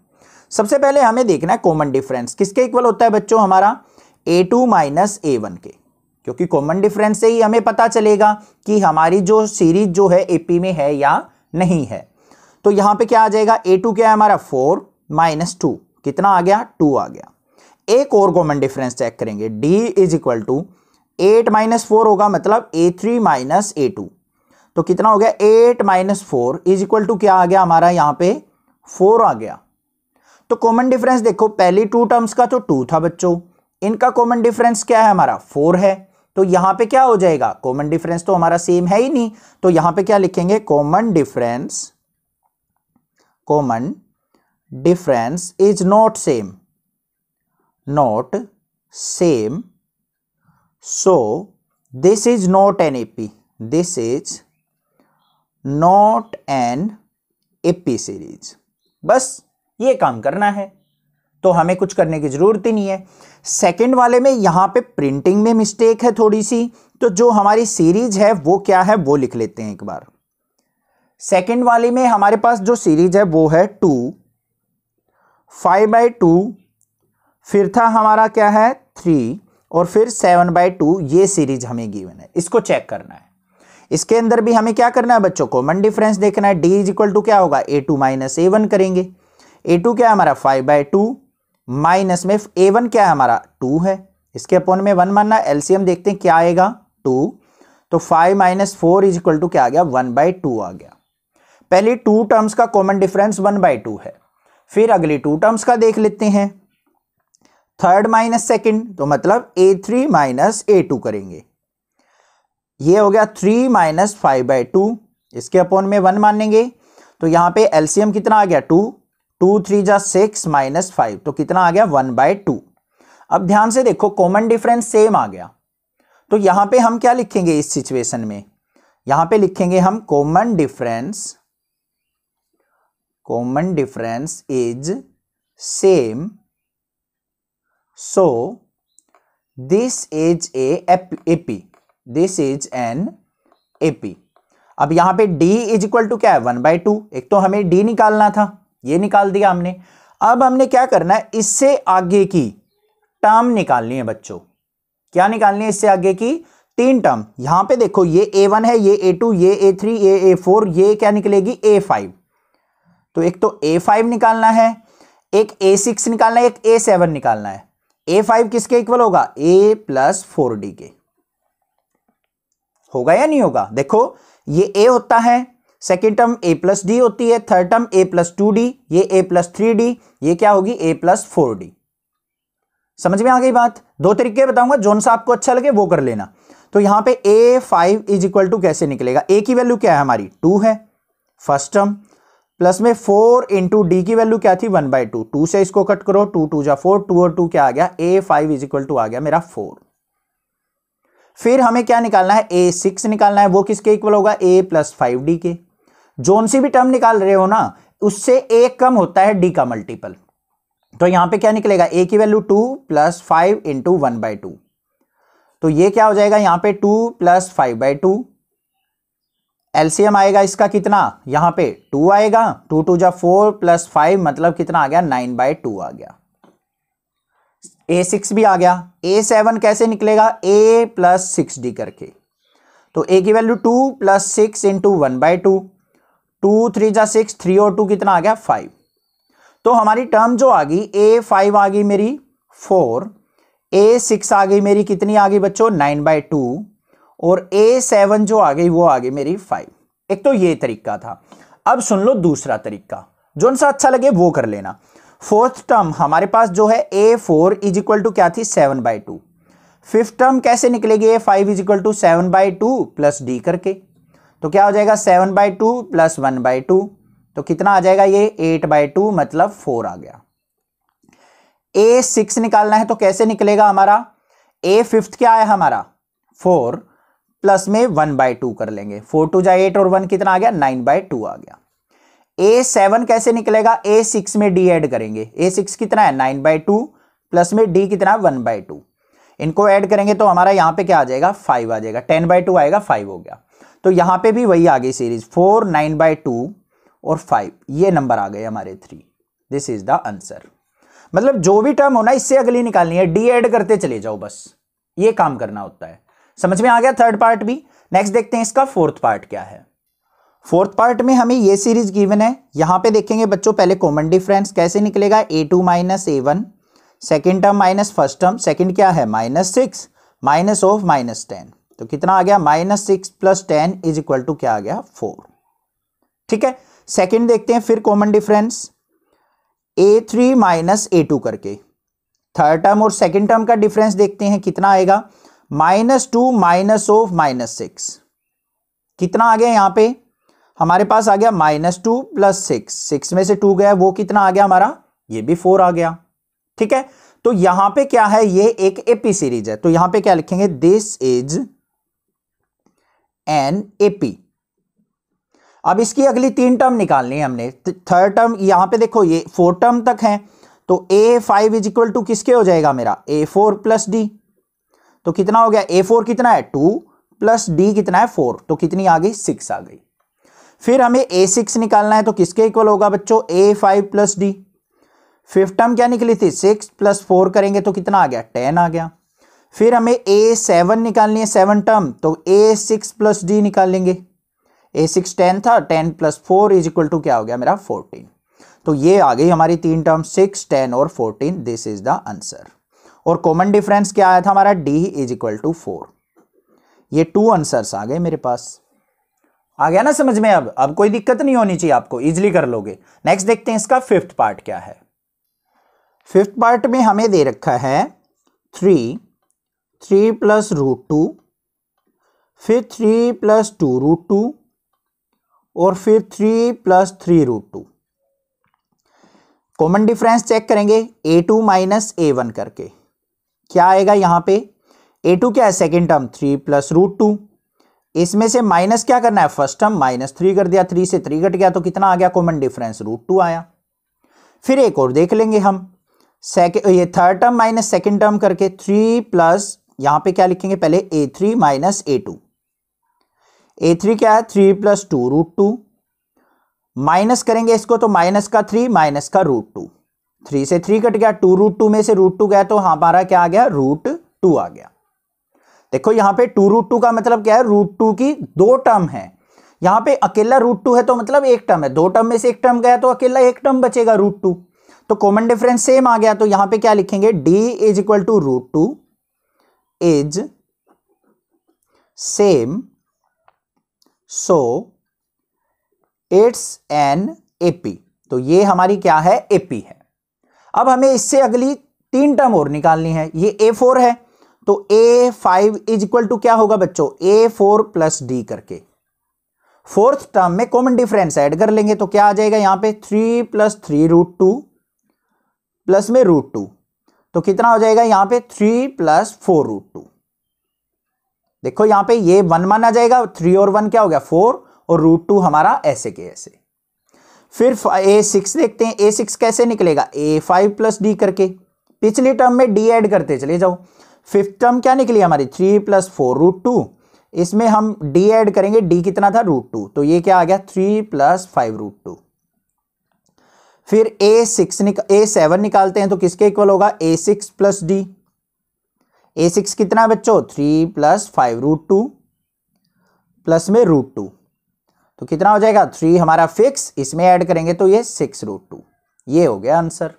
सबसे पहले हमें देखना है कॉमन डिफरेंस किसके इक्वल होता है बच्चों हमारा a two minus A one के क्योंकि कॉमन डिफरेंस से ही हमें पता चलेगा कि हमारी जो सीरीज जो है एपी में है या नहीं है तो यहाँ पे क्या आ जाएगा ए टू क्या है हमारा फोर माइनस टू कितना आ गया टू आ गया एक और कॉमन डिफरेंस चेक करेंगे d is equal to eight minus four होगा मतलब a three minus A two तो कितना हो गया eight minus four is equal to क्या आ गया हमारा यहां पे फोर आ गया तो कॉमन डिफरेंस देखो पहली टू टर्म्स का तो टू था बच्चों इनका कॉमन डिफरेंस क्या है हमारा फोर है तो यहां पे क्या हो जाएगा कॉमन डिफरेंस तो हमारा सेम है ही नहीं तो यहां पे क्या लिखेंगे common difference common difference is not same not same so this is not an ap this is not an ap series बस ये काम करना है तो हमें कुछ करने की ज़रूरत ही नहीं है सेकंड वाले में यहां पे प्रिंटिंग में मिस्टेक है थोड़ी सी तो जो हमारी सीरीज है वो क्या है वो लिख लेते हैं एक बार सेकंड वाले में हमारे पास जो सीरीज है वो है टू फाइव बाई टू फिर था हमारा क्या है थ्री और फिर सेवन बाई टू ये सीरीज हमें गिवन है इसको चेक करना है इसके अंदर भी हमें क्या करना है बच्चों कॉमन डिफरेंस देखना है डी इज इक्वल टू क्या होगा a two minus A one करेंगे ए टू क्या हमारा फाइव बाई टू माइनस में ए वन क्या हमारा टू है इसके अपोन में वन मानना एलसीएम देखते हैं क्या आएगा टू तो five minus four is equal to क्या आ गया वन बाई टू आ गया पहले टू टर्म्स का common difference one by two है फिर अगली टू टर्म्स का देख लेते हैं थर्ड माइनस सेकेंड तो मतलब a three minus A two करेंगे ये हो गया three minus five by two इसके अपॉन में वन मानेंगे तो यहां पे एलसीएम कितना आ गया टू टू थ्री जा सिक्स माइनस फाइव तो कितना आ गया वन बाय टू अब ध्यान से देखो कॉमन डिफरेंस सेम आ गया तो यहां पे हम क्या लिखेंगे इस सिचुएशन में यहां पे लिखेंगे हम common difference common difference is same So, this is a AP. This is an AP. अब यहां पे D इज इक्वल टू क्या है वन बाई टू एक तो हमें D निकालना था ये निकाल दिया हमने अब हमने क्या करना है इससे आगे की टर्म निकालनी है बच्चों क्या निकालनी है इससे आगे की तीन टर्म यहां पे देखो ये ए वन है ये ए टू ये ए थ्री ये ए फोर ये क्या निकलेगी ए फाइव तो एक तो ए फाइव निकालना है एक ए सिक्स निकालना है एक ए सेवन निकालना है ए फाइव किसके इक्वल होगा ए प्लस फोर डी के होगा या नहीं होगा देखो ये ए होता है second term a plus d होती है third term a plus two d ये ए प्लस थ्री डी ये क्या होगी ए प्लस फोर डी समझ में आ गई बात दो तरीके बताऊंगा जोन सा आपको अच्छा लगे वो कर लेना तो यहां पे a five is equal to कैसे निकलेगा ए की वैल्यू क्या है हमारी टू है फर्स्ट टर्म प्लस में फोर इंटू डी की वैल्यू क्या थी वन बाई टू टू से इसको कट करो टू टू जा फोर टू और टू क्या आ गया a five is equal to आ गया मेरा फोर फिर हमें क्या निकालना है ए सिक्स निकालना है वो किसके इक्वल होगा ए प्लस फाइव डी के जोन सी भी टर्म निकाल रहे हो ना उससे ए कम होता है डी का मल्टीपल तो यहां पे क्या निकलेगा ए की value two plus five into one by two तो ये क्या हो जाएगा यहां पे two plus five by two LCM आएगा इसका कितना यहां पे टू आएगा टू टू जा फोर प्लस फाइव मतलब कितना आ गया नाइन बाई टू आ गया ए सिक्स भी आ गया ए सेवन कैसे निकलेगा ए प्लस सिक्स डी करके तो ए की value two plus six into one by two two three जा सिक्स थ्री और टू कितना आ गया फाइव तो हमारी टर्म जो आ गई ए फाइव आ गई मेरी फोर ए सिक्स आ गई मेरी कितनी आ गई बच्चों नाइन बाई टू और ए सेवन जो आ गई वो आ गई मेरी फाइव एक तो ये तरीका था अब सुन लो दूसरा तरीका जो सा अच्छा लगे वो कर लेना फोर्थ टर्म हमारे पास जो है a four is equal to क्या थी seven by two fifth term कैसे निकलेगी a five is equal to seven by two plus D करके तो क्या हो जाएगा seven by two plus one by two तो कितना आ जाएगा ये एट बाई टू मतलब फोर आ गया ए सिक्स निकालना है तो कैसे निकलेगा हमारा ए फिफ्थ क्या है हमारा फोर प्लस में वन बाय टू कर लेंगे फोर टू जाए एट और वन कितना आ गया नाइन बाय टू आ गया ए सेवन कैसे निकलेगा ए सिक्स में डी एड करेंगे ए सिक्स कितना है नाइन बाय टू प्लस में डी कितना वन बाय टू इनको एड करेंगे तो हमारा यहाँ पे क्या आ जाएगा फाइव आ जाएगा टेन बाय टू आएगा फाइव हो गया तो यहाँ पे भी वही आ गई series four nine by two और फाइव ये नंबर आ गए हमारे three this is the answer मतलब जो भी टर्म होना इससे अगली निकालनी है डी एड करते चले जाओ बस ये काम करना होता है समझ में आ गया थर्ड पार्ट भी नेक्स्ट देखते हैं इसका फोर्थ पार्ट क्या है फोर्थ पार्ट में हमें ये सीरीज गिवन है यहां पे देखेंगे बच्चों पहले कॉमन डिफरेंस कैसे निकलेगा A two minus A one second term minus first term second क्या है minus six minus of minus ten तो कितना आ गया minus six plus ten is equal to क्या आ गया फोर ठीक है सेकेंड देखते हैं फिर common difference A three minus A two करके थर्ड टर्म और सेकेंड टर्म का डिफरेंस देखते हैं कितना आएगा minus two minus of minus six कितना आ गया यहां पे हमारे पास आ गया minus two plus six six में से टू गया वो कितना आ गया हमारा ये भी फोर आ गया ठीक है तो यहां पे क्या है ये एक एपी सीरीज है तो यहां पे क्या लिखेंगे दिस इज एन एपी अब इसकी अगली तीन टर्म निकालनी है हमने थर्ड टर्म यहां पे देखो ये फोर टर्म तक है तो A five is equal to किसके हो जाएगा मेरा ए फोर प्लस डी तो कितना हो गया ए फोर कितना है टू प्लस डी कितना है फोर तो कितनी आ गई सिक्स आ गई फिर हमें ए सिक्स निकालना है तो किसके इक्वल होगा बच्चों A five plus D fifth term क्या निकली थी सिक्स प्लस फोर करेंगे तो कितना आ गया टेन आ गया फिर हमें ए सेवन निकालनी है सेवन टर्म तो ए सिक्स प्लस डी निकाल लेंगे ए सिक्स टेन था ten plus four is equal to क्या हो गया मेरा फोर्टीन तो ये आ गई हमारी तीन टर्म सिक्स टेन और fourteen this is the answer और कॉमन डिफरेंस क्या आया था हमारा D is equal to four ये टू आंसर्स आ गए मेरे पास आ गया ना समझ में अब अब कोई दिक्कत नहीं होनी चाहिए आपको इजिली कर लोगे नेक्स्ट देखते हैं इसका फिफ्थ पार्ट क्या है फिफ्थ पार्ट में हमें दे रखा है three three plus root two फिर three plus two root two और फिर three plus three root two common difference check करेंगे ए टू माइनस ए वन करके क्या आएगा यहाँ पे ए टू क्या है second term three plus root two इसमें से माइनस क्या करना है फर्स्ट टर्म माइनस थ्री कर दिया थ्री से थ्री कट गया तो कितना आ गया कॉमन डिफरेंस रूट टू आया फिर एक और देख लेंगे हम सेकेंड ये third term minus second term करके थ्री प्लस यहाँ पे क्या लिखेंगे पहले A three minus A two A three क्या है three plus two root two minus करेंगे इसको तो माइनस का थ्री माइनस का रूट टू थ्री से थ्री कट गया टू रूट टू में से रूट टू गया तो हाँ, हमारा क्या आ गया रूट टू आ गया देखो यहां पे टू रूट टू का मतलब क्या है रूट टू की दो टर्म है यहां पे अकेला रूट टू है तो मतलब एक टर्म है दो टर्म में से एक टर्म गया तो अकेला एक टर्म बचेगा रूट टू तो कॉमन डिफरेंस सेम आ गया तो यहां पे क्या लिखेंगे D is equal to root two is same so it's an AP तो ये हमारी क्या है एपी है अब हमें इससे अगली तीन टर्म और निकालनी है ये ए फोर है तो A five is equal to क्या होगा बच्चों ए फोर प्लस डी करके फोर्थ टर्म में कॉमन डिफरेंस ऐड कर लेंगे तो क्या आ जाएगा यहां पे three plus three root two plus में रूट टू तो कितना हो जाएगा यहां पे three plus four root two देखो यहां पे ये वन माना जाएगा थ्री और वन क्या हो गया फोर और रूट टू हमारा ऐसे के ऐसे फिर ए सिक्स देखते हैं ए सिक्स कैसे निकलेगा ए फाइव प्लस डी करके पिछली टर्म में डी ऐड करते चले जाओ फिफ्थ टर्म क्या निकली हमारी three plus four root two इसमें हम डी ऐड करेंगे डी कितना था रूट टू तो ये क्या आ गया three plus five root two फिर ए सिक्स ए सेवन निकालते हैं तो किसके इक्वल होगा A six plus D A six कितना बच्चों three plus five root two plus में रूट टू तो कितना हो जाएगा थ्री हमारा फिक्स इसमें ऐड करेंगे तो ये सिक्स रूट टू ये हो गया आंसर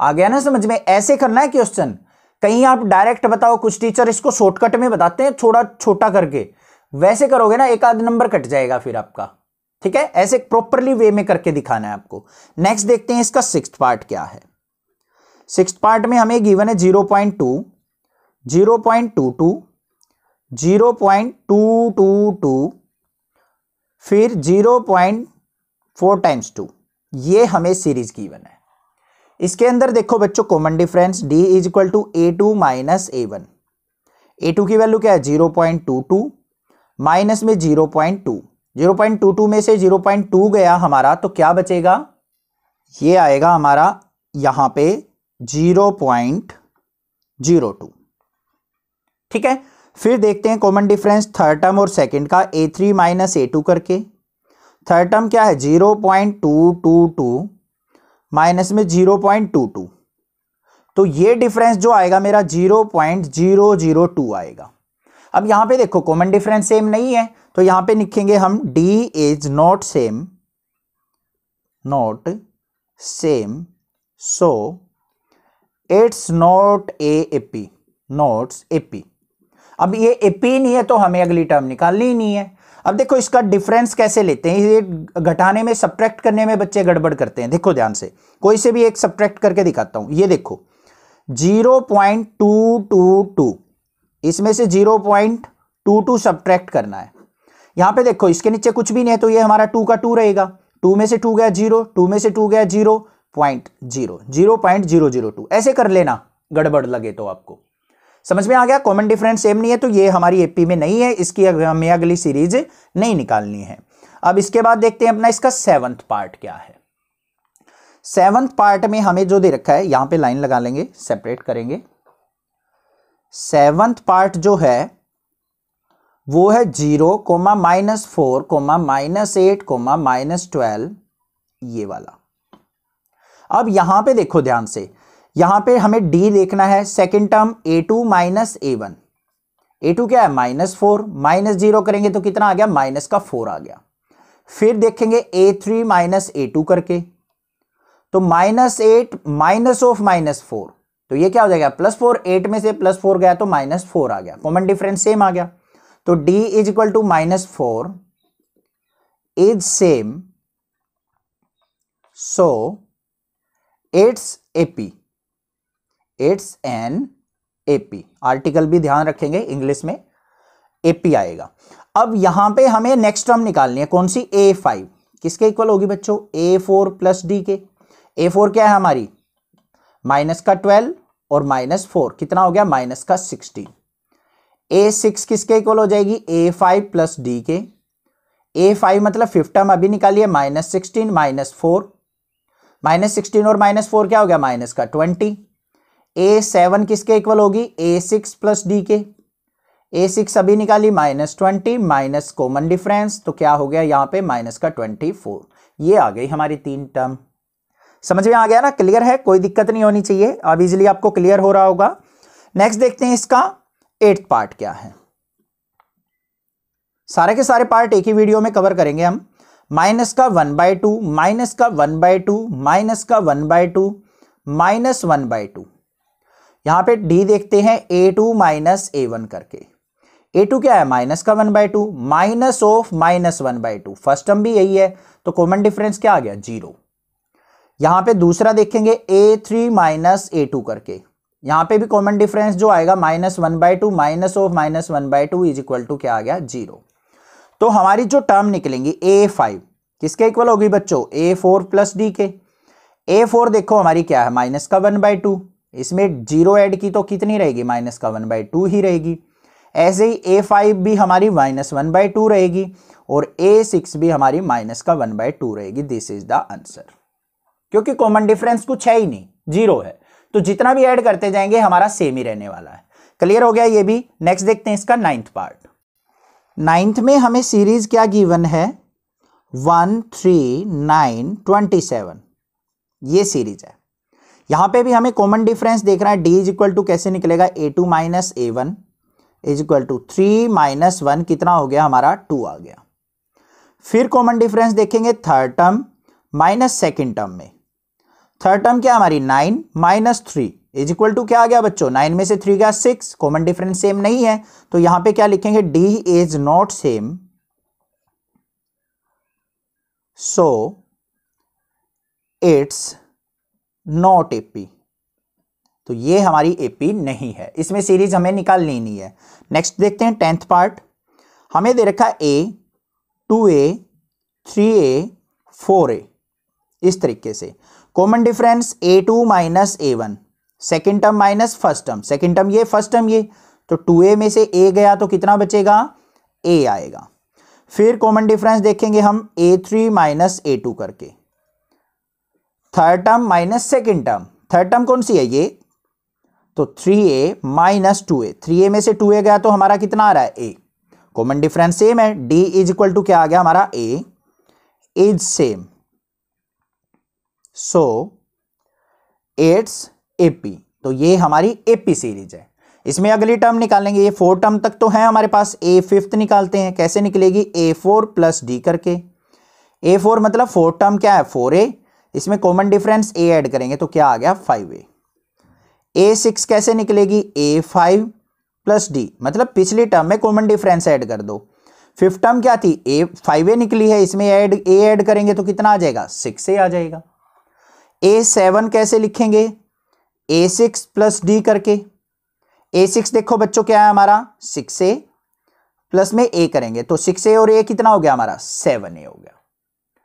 आ गया ना समझ में ऐसे करना है क्वेश्चन कहीं आप डायरेक्ट बताओ कुछ टीचर इसको शॉर्टकट में बताते हैं थोड़ा छोटा करके वैसे करोगे ना एक आध नंबर कट जाएगा फिर आपका ठीक है ऐसे प्रॉपरली वे में करके दिखाना है आपको नेक्स्ट देखते हैं इसका सिक्स पार्ट क्या है सिक्स पार्ट में हमें गिवन है zero point two zero point two two zero point two two two फिर zero point four times two ये हमें सीरीज गिवन है इसके अंदर देखो बच्चों common difference D is equal to A two minus A one A two की value क्या है zero point two two minus में zero point two zero point two two में से जीरो पॉइंट टू गया हमारा तो क्या बचेगा ये आएगा हमारा यहां पे जीरो पॉइंट जीरो टू ठीक है फिर देखते हैं कॉमन डिफरेंस थर्ड टर्म और सेकेंड का A three minus A two करके थर्ड टर्म क्या है zero point two two two minus में जीरो पॉइंट टू टू तो ये डिफरेंस जो आएगा मेरा zero point zero zero two आएगा अब यहाँ पे देखो कॉमन डिफरेंस सेम नहीं है तो यहाँ पे लिखेंगे हम D is not same not same so it's not a A P nots A P अब ये एपीन नहीं है तो हमें अगली टर्म निकालनी ही नहीं है अब देखो इसका डिफरेंस कैसे लेते हैं ये घटाने में सब्ट्रैक्ट करने में बच्चे गड़बड़ करते हैं देखो ध्यान से कोई से भी एक सब्ट्रैक्ट करके दिखाता हूँ ये देखो zero point two two two इसमें से zero point two two subtract करना है यहां पे देखो इसके नीचे कुछ भी नहीं है तो ये हमारा टू का टू रहेगा टू में से टू गया जीरो टू में से टू गया zero point zero zero point zero zero two ऐसे कर लेना गड़बड़ लगे तो आपको समझ में आ गया कॉमन डिफरेंस सेम नहीं है तो ये हमारी एपी में नहीं है इसकी हमें अगली सीरीज नहीं निकालनी है अब इसके बाद देखते हैं अपना इसका सेवंथ पार्ट क्या है सेवंथ पार्ट में हमें जो दे रखा है यहां पे लाइन लगा लेंगे सेपरेट करेंगे सेवंथ पार्ट जो है वो है zero comma minus four comma minus eight comma minus twelve ये वाला अब यहां पे देखो ध्यान से यहां पे हमें डी देखना है second term A two minus A one A two क्या है माइनस फोर माइनस जीरो करेंगे तो कितना आ गया माइनस का फोर आ गया फिर देखेंगे A three minus A two करके तो minus eight minus of minus four तो ये क्या हो जाएगा प्लस फोर एट में से प्लस फोर गया तो माइनस फोर आ गया कॉमन डिफरेंस सेम आ गया तो D is equal to minus four is same so it's AP it's an AP article भी ध्यान रखेंगे इंग्लिश में एपी आएगा अब यहां पे हमें नेक्स्ट टर्म निकालनी है कौन सी ए फाइव किसके इक्वल होगी बच्चों ए फोर प्लस डी के ए फोर क्या है हमारी माइनस का ट्वेल्व और माइनस फोर कितना हो गया माइनस का सिक्सटीन ए सिक्स किसके इक्वल हो जाएगी ए फाइव प्लस डी के ए फाइव मतलब फिफ्थ टर्म अभी निकालिए minus sixteen minus four minus sixteen और माइनस फोर क्या हो गया माइनस का ट्वेंटी ए सेवन किसके इक्वल होगी ए सिक्स प्लस डी के ए सिक्स अभी निकाली minus twenty minus common difference तो क्या हो गया यहाँ पे माइनस का ट्वेंटी फोर ये आ गई हमारी तीन टर्म समझ में आ गया ना क्लियर है कोई दिक्कत नहीं होनी चाहिए अब इजिली आपको क्लियर हो रहा होगा नेक्स्ट देखते हैं इसका एट पार्ट क्या है सारे के सारे पार्ट एक ही वीडियो में कवर करेंगे हम माइनस का वन बाय टू माइनस का वन बाय टू माइनस का one by two minus one by two यहाँ पे डी देखते हैं A two minus A one करके ए टू क्या है माइनस का one by two minus of minus one by two first term भी यही है तो कॉमन डिफरेंस क्या आ गया जीरो यहाँ पे दूसरा देखेंगे A three minus A two करके यहाँ पे भी कॉमन डिफरेंस जो आएगा minus one by two minus of minus one by two is equal to क्या आ गया जीरो तो हमारी जो टर्म निकलेंगी ए फाइव किसके इक्वल होगी बच्चों ए फोर प्लस डी के ए फोर देखो हमारी क्या है माइनस का वन बाई टू इसमें जीरो ऐड की तो कितनी रहेगी माइनस का वन बाई टू ही रहेगी ऐसे ही ए फाइव भी हमारी माइनस वन बाई टू रहेगी और ए सिक्स भी हमारी माइनस का वन बाई टू रहेगी दिस इज द आंसर क्योंकि कॉमन डिफरेंस कुछ है ही नहीं जीरो है तो जितना भी ऐड करते जाएंगे हमारा सेम ही रहने वाला है क्लियर हो गया ये भी नेक्स्ट देखते हैं इसका नाइन्थ पार्ट नाइन्थ में हमें सीरीज क्या गिवन है one three nine twenty seven ये सीरीज है यहां पे भी हमें कॉमन डिफरेंस देख रहा है डी इज इक्वल टू कैसे निकलेगा A two minus A one is equal to three minus one कितना हो गया हमारा टू आ गया फिर कॉमन डिफरेंस देखेंगे third term minus second term में थर्ड टर्म क्या हमारी nine minus three is equal to क्या आ गया बच्चों नाइन में से थ्री गया सिक्स कॉमन डिफरेंस सेम नहीं है तो यहां पे क्या लिखेंगे D is not same so it's not AP तो ये हमारी एपी नहीं है इसमें सीरीज हमें निकाल लेनी है नेक्स्ट देखते हैं टेंथ पार्ट हमें दे रखा A two A three A four A इस तरीके से common difference A two minus A one second term minus first term second term ये फर्स्ट टर्म ये तो टू ए में से ए गया तो कितना बचेगा ए आएगा फिर कॉमन डिफरेंस देखेंगे हम A three minus A two करके third term minus second term third term कौन सी है ये तो three A minus two A three A में से टू ए गया तो हमारा कितना आ रहा है ए कॉमन डिफरेंस सेम है डी इज इक्वल टू क्या आ गया हमारा A is same so it's AP तो ये हमारी एपी सीरीज है इसमें अगली टर्म निकालेंगे ये फोर टर्म तक तो है हमारे पास ए फिफ्थ निकालते हैं कैसे निकलेगी ए फोर प्लस डी करके ए फोर मतलब फोर टर्म क्या है फोर ए इसमें कॉमन डिफरेंस ए ऐड करेंगे तो क्या आ गया फाइव ए ए सिक्स कैसे निकलेगी ए फाइव प्लस डी मतलब पिछली टर्म में कॉमन डिफरेंस ऐड कर दो फिफ्थ टर्म क्या थी ए फाइव ए निकली है इसमें ऐड ए ऐड करेंगे तो कितना आ जाएगा सिक्स ए आ जाएगा ए सेवन कैसे लिखेंगे ए सिक्स प्लस डी करके ए सिक्स देखो बच्चों क्या है हमारा सिक्स ए प्लस में ए करेंगे तो सिक्स ए और ए कितना हो गया हमारा सेवन ए हो गया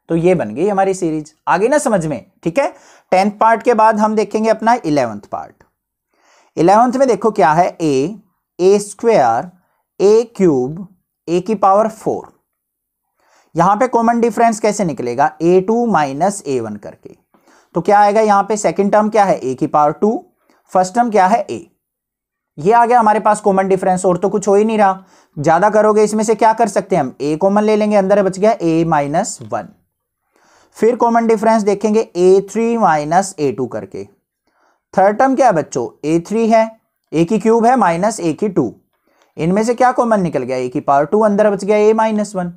तो ये बन गई हमारी सीरीज आगे ना समझ में ठीक है टेंथ पार्ट के बाद हम देखेंगे अपना इलेवेंथ पार्ट इलेवंथ में देखो क्या है ए ए स्क्वेयर ए क्यूब ए की पावर फोर यहां पे कॉमन डिफरेंस कैसे निकलेगा A two minus A one करके तो क्या आएगा यहां पे सेकंड टर्म क्या है ए की पावर टू फर्स्ट टर्म क्या है ए ये आ गया हमारे पास कॉमन डिफरेंस और तो कुछ हो ही नहीं रहा ज्यादा करोगे इसमें से क्या कर सकते हैं हम ए कॉमन ले लेंगे अंदर बच गया ए माइनस वन फिर कॉमन डिफरेंस देखेंगे A three minus A two करके थर्ड टर्म क्या है बच्चों ए थ्री है ए की क्यूब है माइनस ए की टू इनमें से क्या कॉमन निकल गया ए की पावर टू अंदर बच गया ए माइनस वन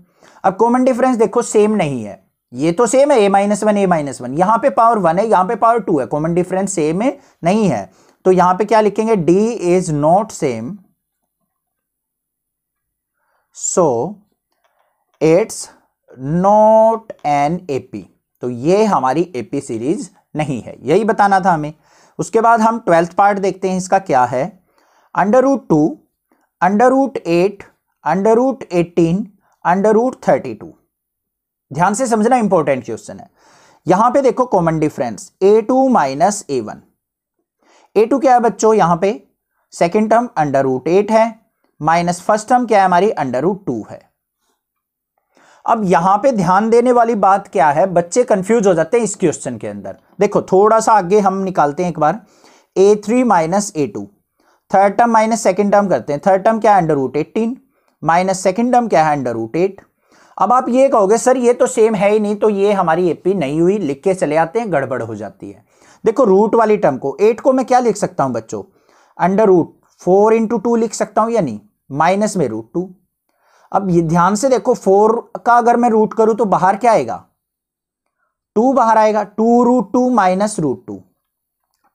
अब कॉमन डिफरेंस देखो सेम नहीं है ये तो सेम है A minus one A minus one यहां पर पावर वन है यहां पर पावर टू है कॉमन डिफरेंस सेम है नहीं है तो यहां पर क्या लिखेंगे D is not same so it's not an AP तो ये हमारी एपी सीरीज नहीं है यही बताना था हमें उसके बाद हम ट्वेल्थ पार्ट देखते हैं इसका क्या है under root two under root eight under root eighteen under root thirty two ध्यान से समझना इंपॉर्टेंट क्वेश्चन है यहां पे देखो common difference A two minus A one A two क्या है बच्चों यहां पे second term under root eight है माइनस फर्स्ट टर्म क्या है हमारी अंडर रूट टू है अब यहां पे ध्यान देने वाली बात क्या है बच्चे कंफ्यूज हो जाते हैं इस क्वेश्चन के अंदर देखो थोड़ा सा आगे हम निकालते हैं एक बार A three minus A two third term minus second term करते हैं थर्ड टर्म क्या है under root eighteen minus second term क्या है अंडर रूट एट अब आप ये कहोगे सर ये तो सेम है ही नहीं तो ये हमारी एपी नहीं हुई लिख के चले आते हैं गड़बड़ हो जाती है देखो रूट वाली टर्म को एट को मैं क्या लिख सकता हूं बच्चों under root four into two लिख सकता हूँ या नहीं माइनस में रूट टू अब ये ध्यान से देखो फोर का अगर मैं रूट करूं तो बाहर क्या आएगा टू बाहर आएगा two root two minus root two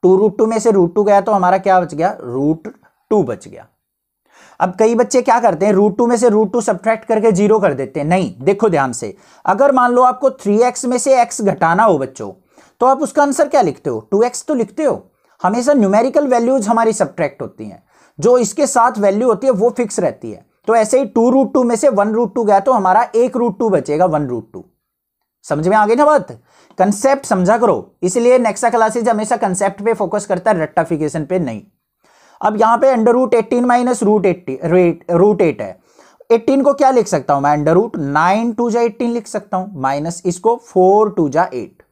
two root two में से रूट टू गया तो हमारा क्या बच गया रूट टू बच गया अब कई बच्चे क्या करते हैं रूट टू में से रूट टू सब्ट्रैक्ट करके जीरो कर देते हैं नहीं देखो ध्यान से अगर मान लो आपको थ्री एक्स में से एक्स घटाना हो बच्चों तो आप उसका आंसर क्या लिखते हो टू एक्स तो लिखते हो हमेशा न्यूमेरिकल वैल्यूज हमारी सब्ट्रैक्ट होती हैं जो इसके साथ वैल्यू होती है वो फिक्स रहती है तो ऐसे ही टू रूट टू में से वन रूट टू गया तो हमारा एक रूट टू बचेगा वन रूट टू समझ में आ गई ना बात कंसेप्ट समझा करो इसलिए नेक्सा क्लासेज हमेशा कंसेप्ट पे फोकस करता है रेक्टाफिकेशन पे नहीं अब यहां पे under root eighteen minus root eighty root eight है एट्टीन को क्या लिख सकता हूं मैं अंडर रूट नाइन टू जा एट्टीन लिख सकता हूं माइनस इसको फोर टू जा एट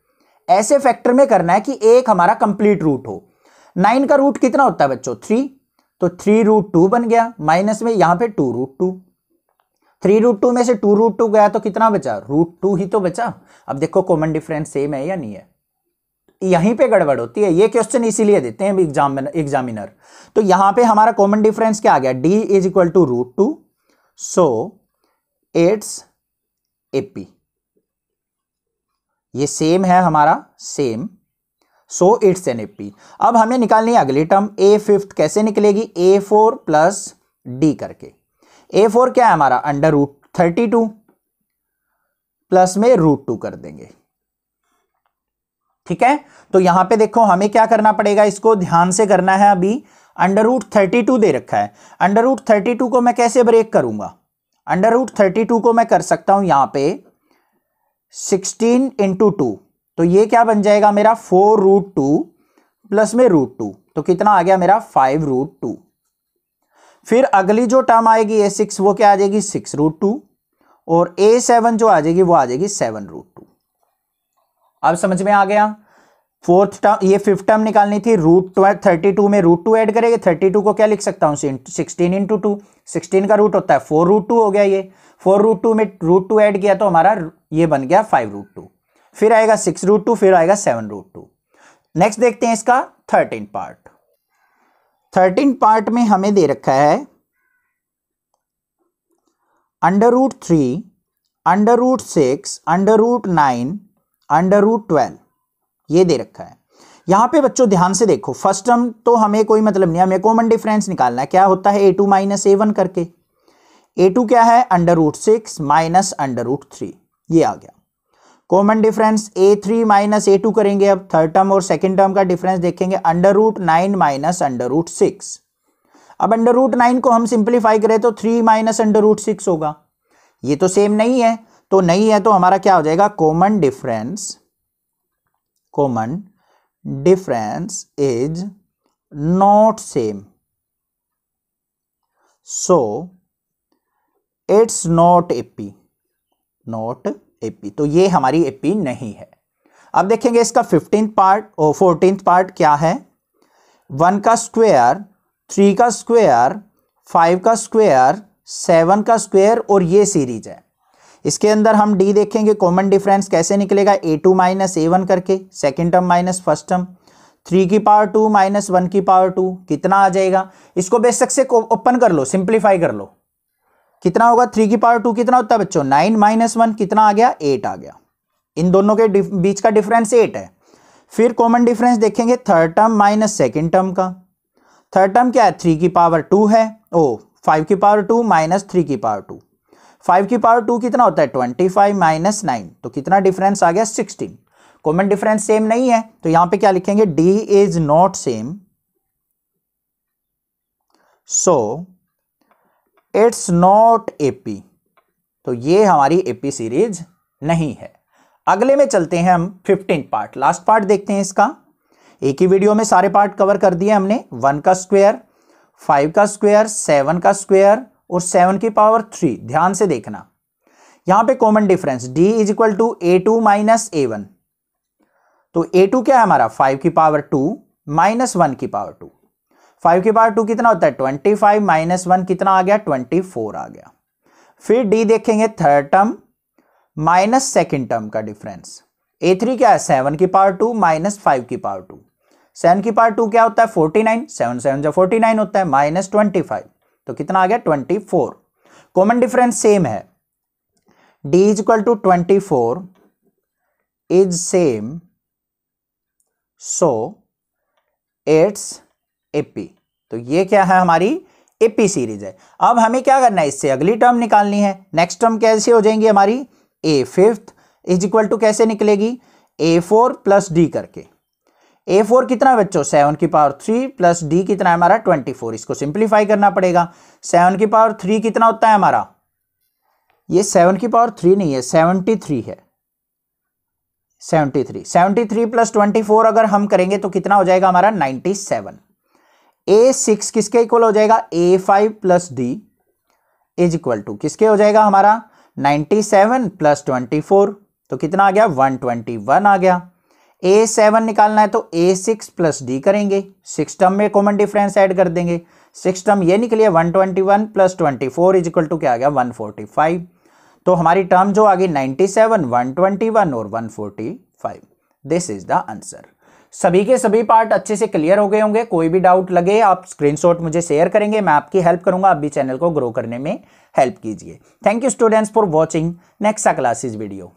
ऐसे फैक्टर में करना है कि एक हमारा कंप्लीट रूट हो नाइन का रूट कितना होता है बच्चों थ्री तो थ्री रूट टू बन गया माइनस में यहां पे two root two three root two में से टू रूट टू गया तो कितना बचा रूट टू ही तो बचा अब देखो कॉमन डिफरेंस सेम है या नहीं है यहीं पे गड़बड़ होती है ये क्वेश्चन इसीलिए देते हैं एग्जामिनर तो यहां पे हमारा कॉमन डिफरेंस क्या आ गया D is equal to root two so it's AP ये सेम है हमारा same so it's an AP अब हमें निकालनी है अगली टर्म ए फिफ्थ कैसे निकलेगी ए फोर प्लस डी करके ए फोर क्या है हमारा under root thirty two plus में रूट टू कर देंगे ठीक है तो यहां पे देखो हमें क्या करना पड़ेगा इसको ध्यान से करना है अभी अंडर रूट थर्टी टू दे रखा है अंडर रूट थर्टी टू को मैं कैसे ब्रेक करूंगा अंडर रूट थर्टी टू को मैं कर सकता हूं यहां पे सिक्सटीन इंटू टू तो ये क्या बन जाएगा मेरा फोर रूट टू प्लस में रूट टू तो कितना आ गया मेरा फाइव रूट टू फिर अगली जो टर्म आएगी ए सिक्स वो क्या आ जाएगी सिक्स रूट टू और ए सेवन जो आ जाएगी वो आ जाएगी सेवन रूट टू अब समझ में आ गया फोर्थ टर्म ये फिफ्थ टर्म निकालनी थी रूट थर्टी टू में रूट टू एड करेगी थर्टी टू को क्या लिख सकता हूं सिक्सटीन इंटू टू सिक्सटीन का रूट होता है फोर रूट टू हो गया ये फोर रूट टू में रूट टू एड किया तो हमारा ये बन गया फाइव रूट टू फिर आएगा सिक्स रूट टू फिर आएगा सेवन रूट टू नेक्स्ट देखते हैं इसका थर्टीन पार्ट थर्टीन पार्ट में हमें दे रखा है under root three under root six under root nine under root twelve ये दे रखा है यहाँ पे बच्चों ध्यान से देखो फर्स्ट टर्म तो हमें कोई मतलब नहीं हमें कॉमन डिफरेंस निकालना है क्या होता है ए टू माइनस ए वन करके ए टू क्या है under root six minus under root three ये आ गया common difference A three minus A two करेंगे अब थर्ड टर्म और सेकेंड टर्म का डिफरेंस देखेंगे under root nine minus under root six अब अंडर रूट नाइन को हम सिंप्लीफाई करें तो three minus under root six होगा ये तो सेम नहीं है तो नहीं है तो हमारा क्या हो जाएगा common difference common difference is not same so it's not A P not AP तो ये हमारी एपी नहीं है अब देखेंगे इसका फिफ्टींथ पार्ट और फोर्टींथ पार्ट क्या है वन का स्क्वेयर थ्री का स्क्वेयर फाइव का स्क्वेयर सेवन का स्क्वेयर और ये सीरीज है इसके अंदर हम डी देखेंगे कॉमन डिफरेंस कैसे निकलेगा A two minus A one करके second term minus first term three की पावर टू माइनस वन की पावर टू कितना आ जाएगा इसको बेसक से ओपन कर लो सिंप्लीफाई कर लो कितना होगा थ्री की पावर टू कितना होता है बच्चों नाइन माइनस वन कितना आ गया एट आ गया इन दोनों के बीच का डिफरेंस एट है फिर कॉमन डिफरेंस देखेंगे third term minus second term का थर्ड टर्म क्या है थ्री की पावर टू है ओ फाइव की पावर टू माइनस थ्री की पावर टू फाइव की पावर टू कितना होता है ट्वेंटी फाइव माइनस नाइन तो कितना डिफरेंस आ गया सिक्सटीन कॉमन डिफरेंस सेम नहीं है तो यहां पे क्या लिखेंगे D is not same so it's not AP तो ये हमारी एपी सीरीज नहीं है अगले में चलते हैं हम फिफ्टीन पार्ट लास्ट पार्ट देखते हैं इसका एक ही वीडियो में सारे पार्ट कवर कर दिए हमने वन का स्क्वेयर फाइव का स्क्वेयर सेवन का स्क्वेयर और सेवन की पावर थ्री ध्यान से देखना यहां पे common difference d is equal to A two minus A one तो ए टू क्या है हमारा फाइव की पावर टू माइनस वन की पावर टू फाइव की पावर टू कितना होता है ट्वेंटी फाइव माइनस वन कितना आ गया ट्वेंटी फोर आ गया फिर डी देखेंगे third term minus second term का डिफरेंस ए थ्री क्या है सेवन की पावर टू माइनस फाइव की पावर टू सेवन की पावर टू क्या होता है फोर्टी नाइन सेवन सेवन जो फोर्टी नाइन होता है माइनस ट्वेंटी फाइव तो कितना आ गया twenty four common difference same है D is equal to twenty four is same so it's AP तो ये क्या है हमारी एपी सीरीज है अब हमें क्या करना है इससे अगली टर्म निकालनी है नेक्स्ट टर्म कैसे हो जाएंगी हमारी A fifth is equal to कैसे निकलेगी ए फोर प्लस डी करके ए फोर कितना बच्चों सेवन की पावर थ्री प्लस डी कितना है हमारा ट्वेंटी फोर इसको सिंप्लीफाई करना पड़ेगा सेवन की पावर थ्री कितना होता है हमारा ये सेवन की पावर थ्री नहीं है सेवनटी थ्री है seventy three seventy three plus twenty four अगर हम करेंगे तो कितना हो जाएगा हमारा नाइन्टी सेवन ए सिक्स किसके इक्वल हो जाएगा A five plus D is equal to किसके हो जाएगा हमारा ninety seven plus twenty four तो कितना आ गया वन ट्वेंटी वन आ गया ए सेवन निकालना है तो ए सिक्स प्लस डी करेंगे सिक्स टर्म में कॉमन डिफरेंस ऐड कर देंगे सिक्स टर्म ये निकलिए one twenty one plus twenty four is equal to क्या आ गया वन फोर्टी फाइव तो हमारी टर्म जो आ गई ninety seven one twenty one और one forty five this is the answer सभी के सभी पार्ट अच्छे से क्लियर हो गए होंगे कोई भी डाउट लगे आप स्क्रीनशॉट मुझे शेयर करेंगे मैं आपकी हेल्प करूंगा आप भी चैनल को ग्रो करने में हेल्प कीजिए thank you students for watching next classes video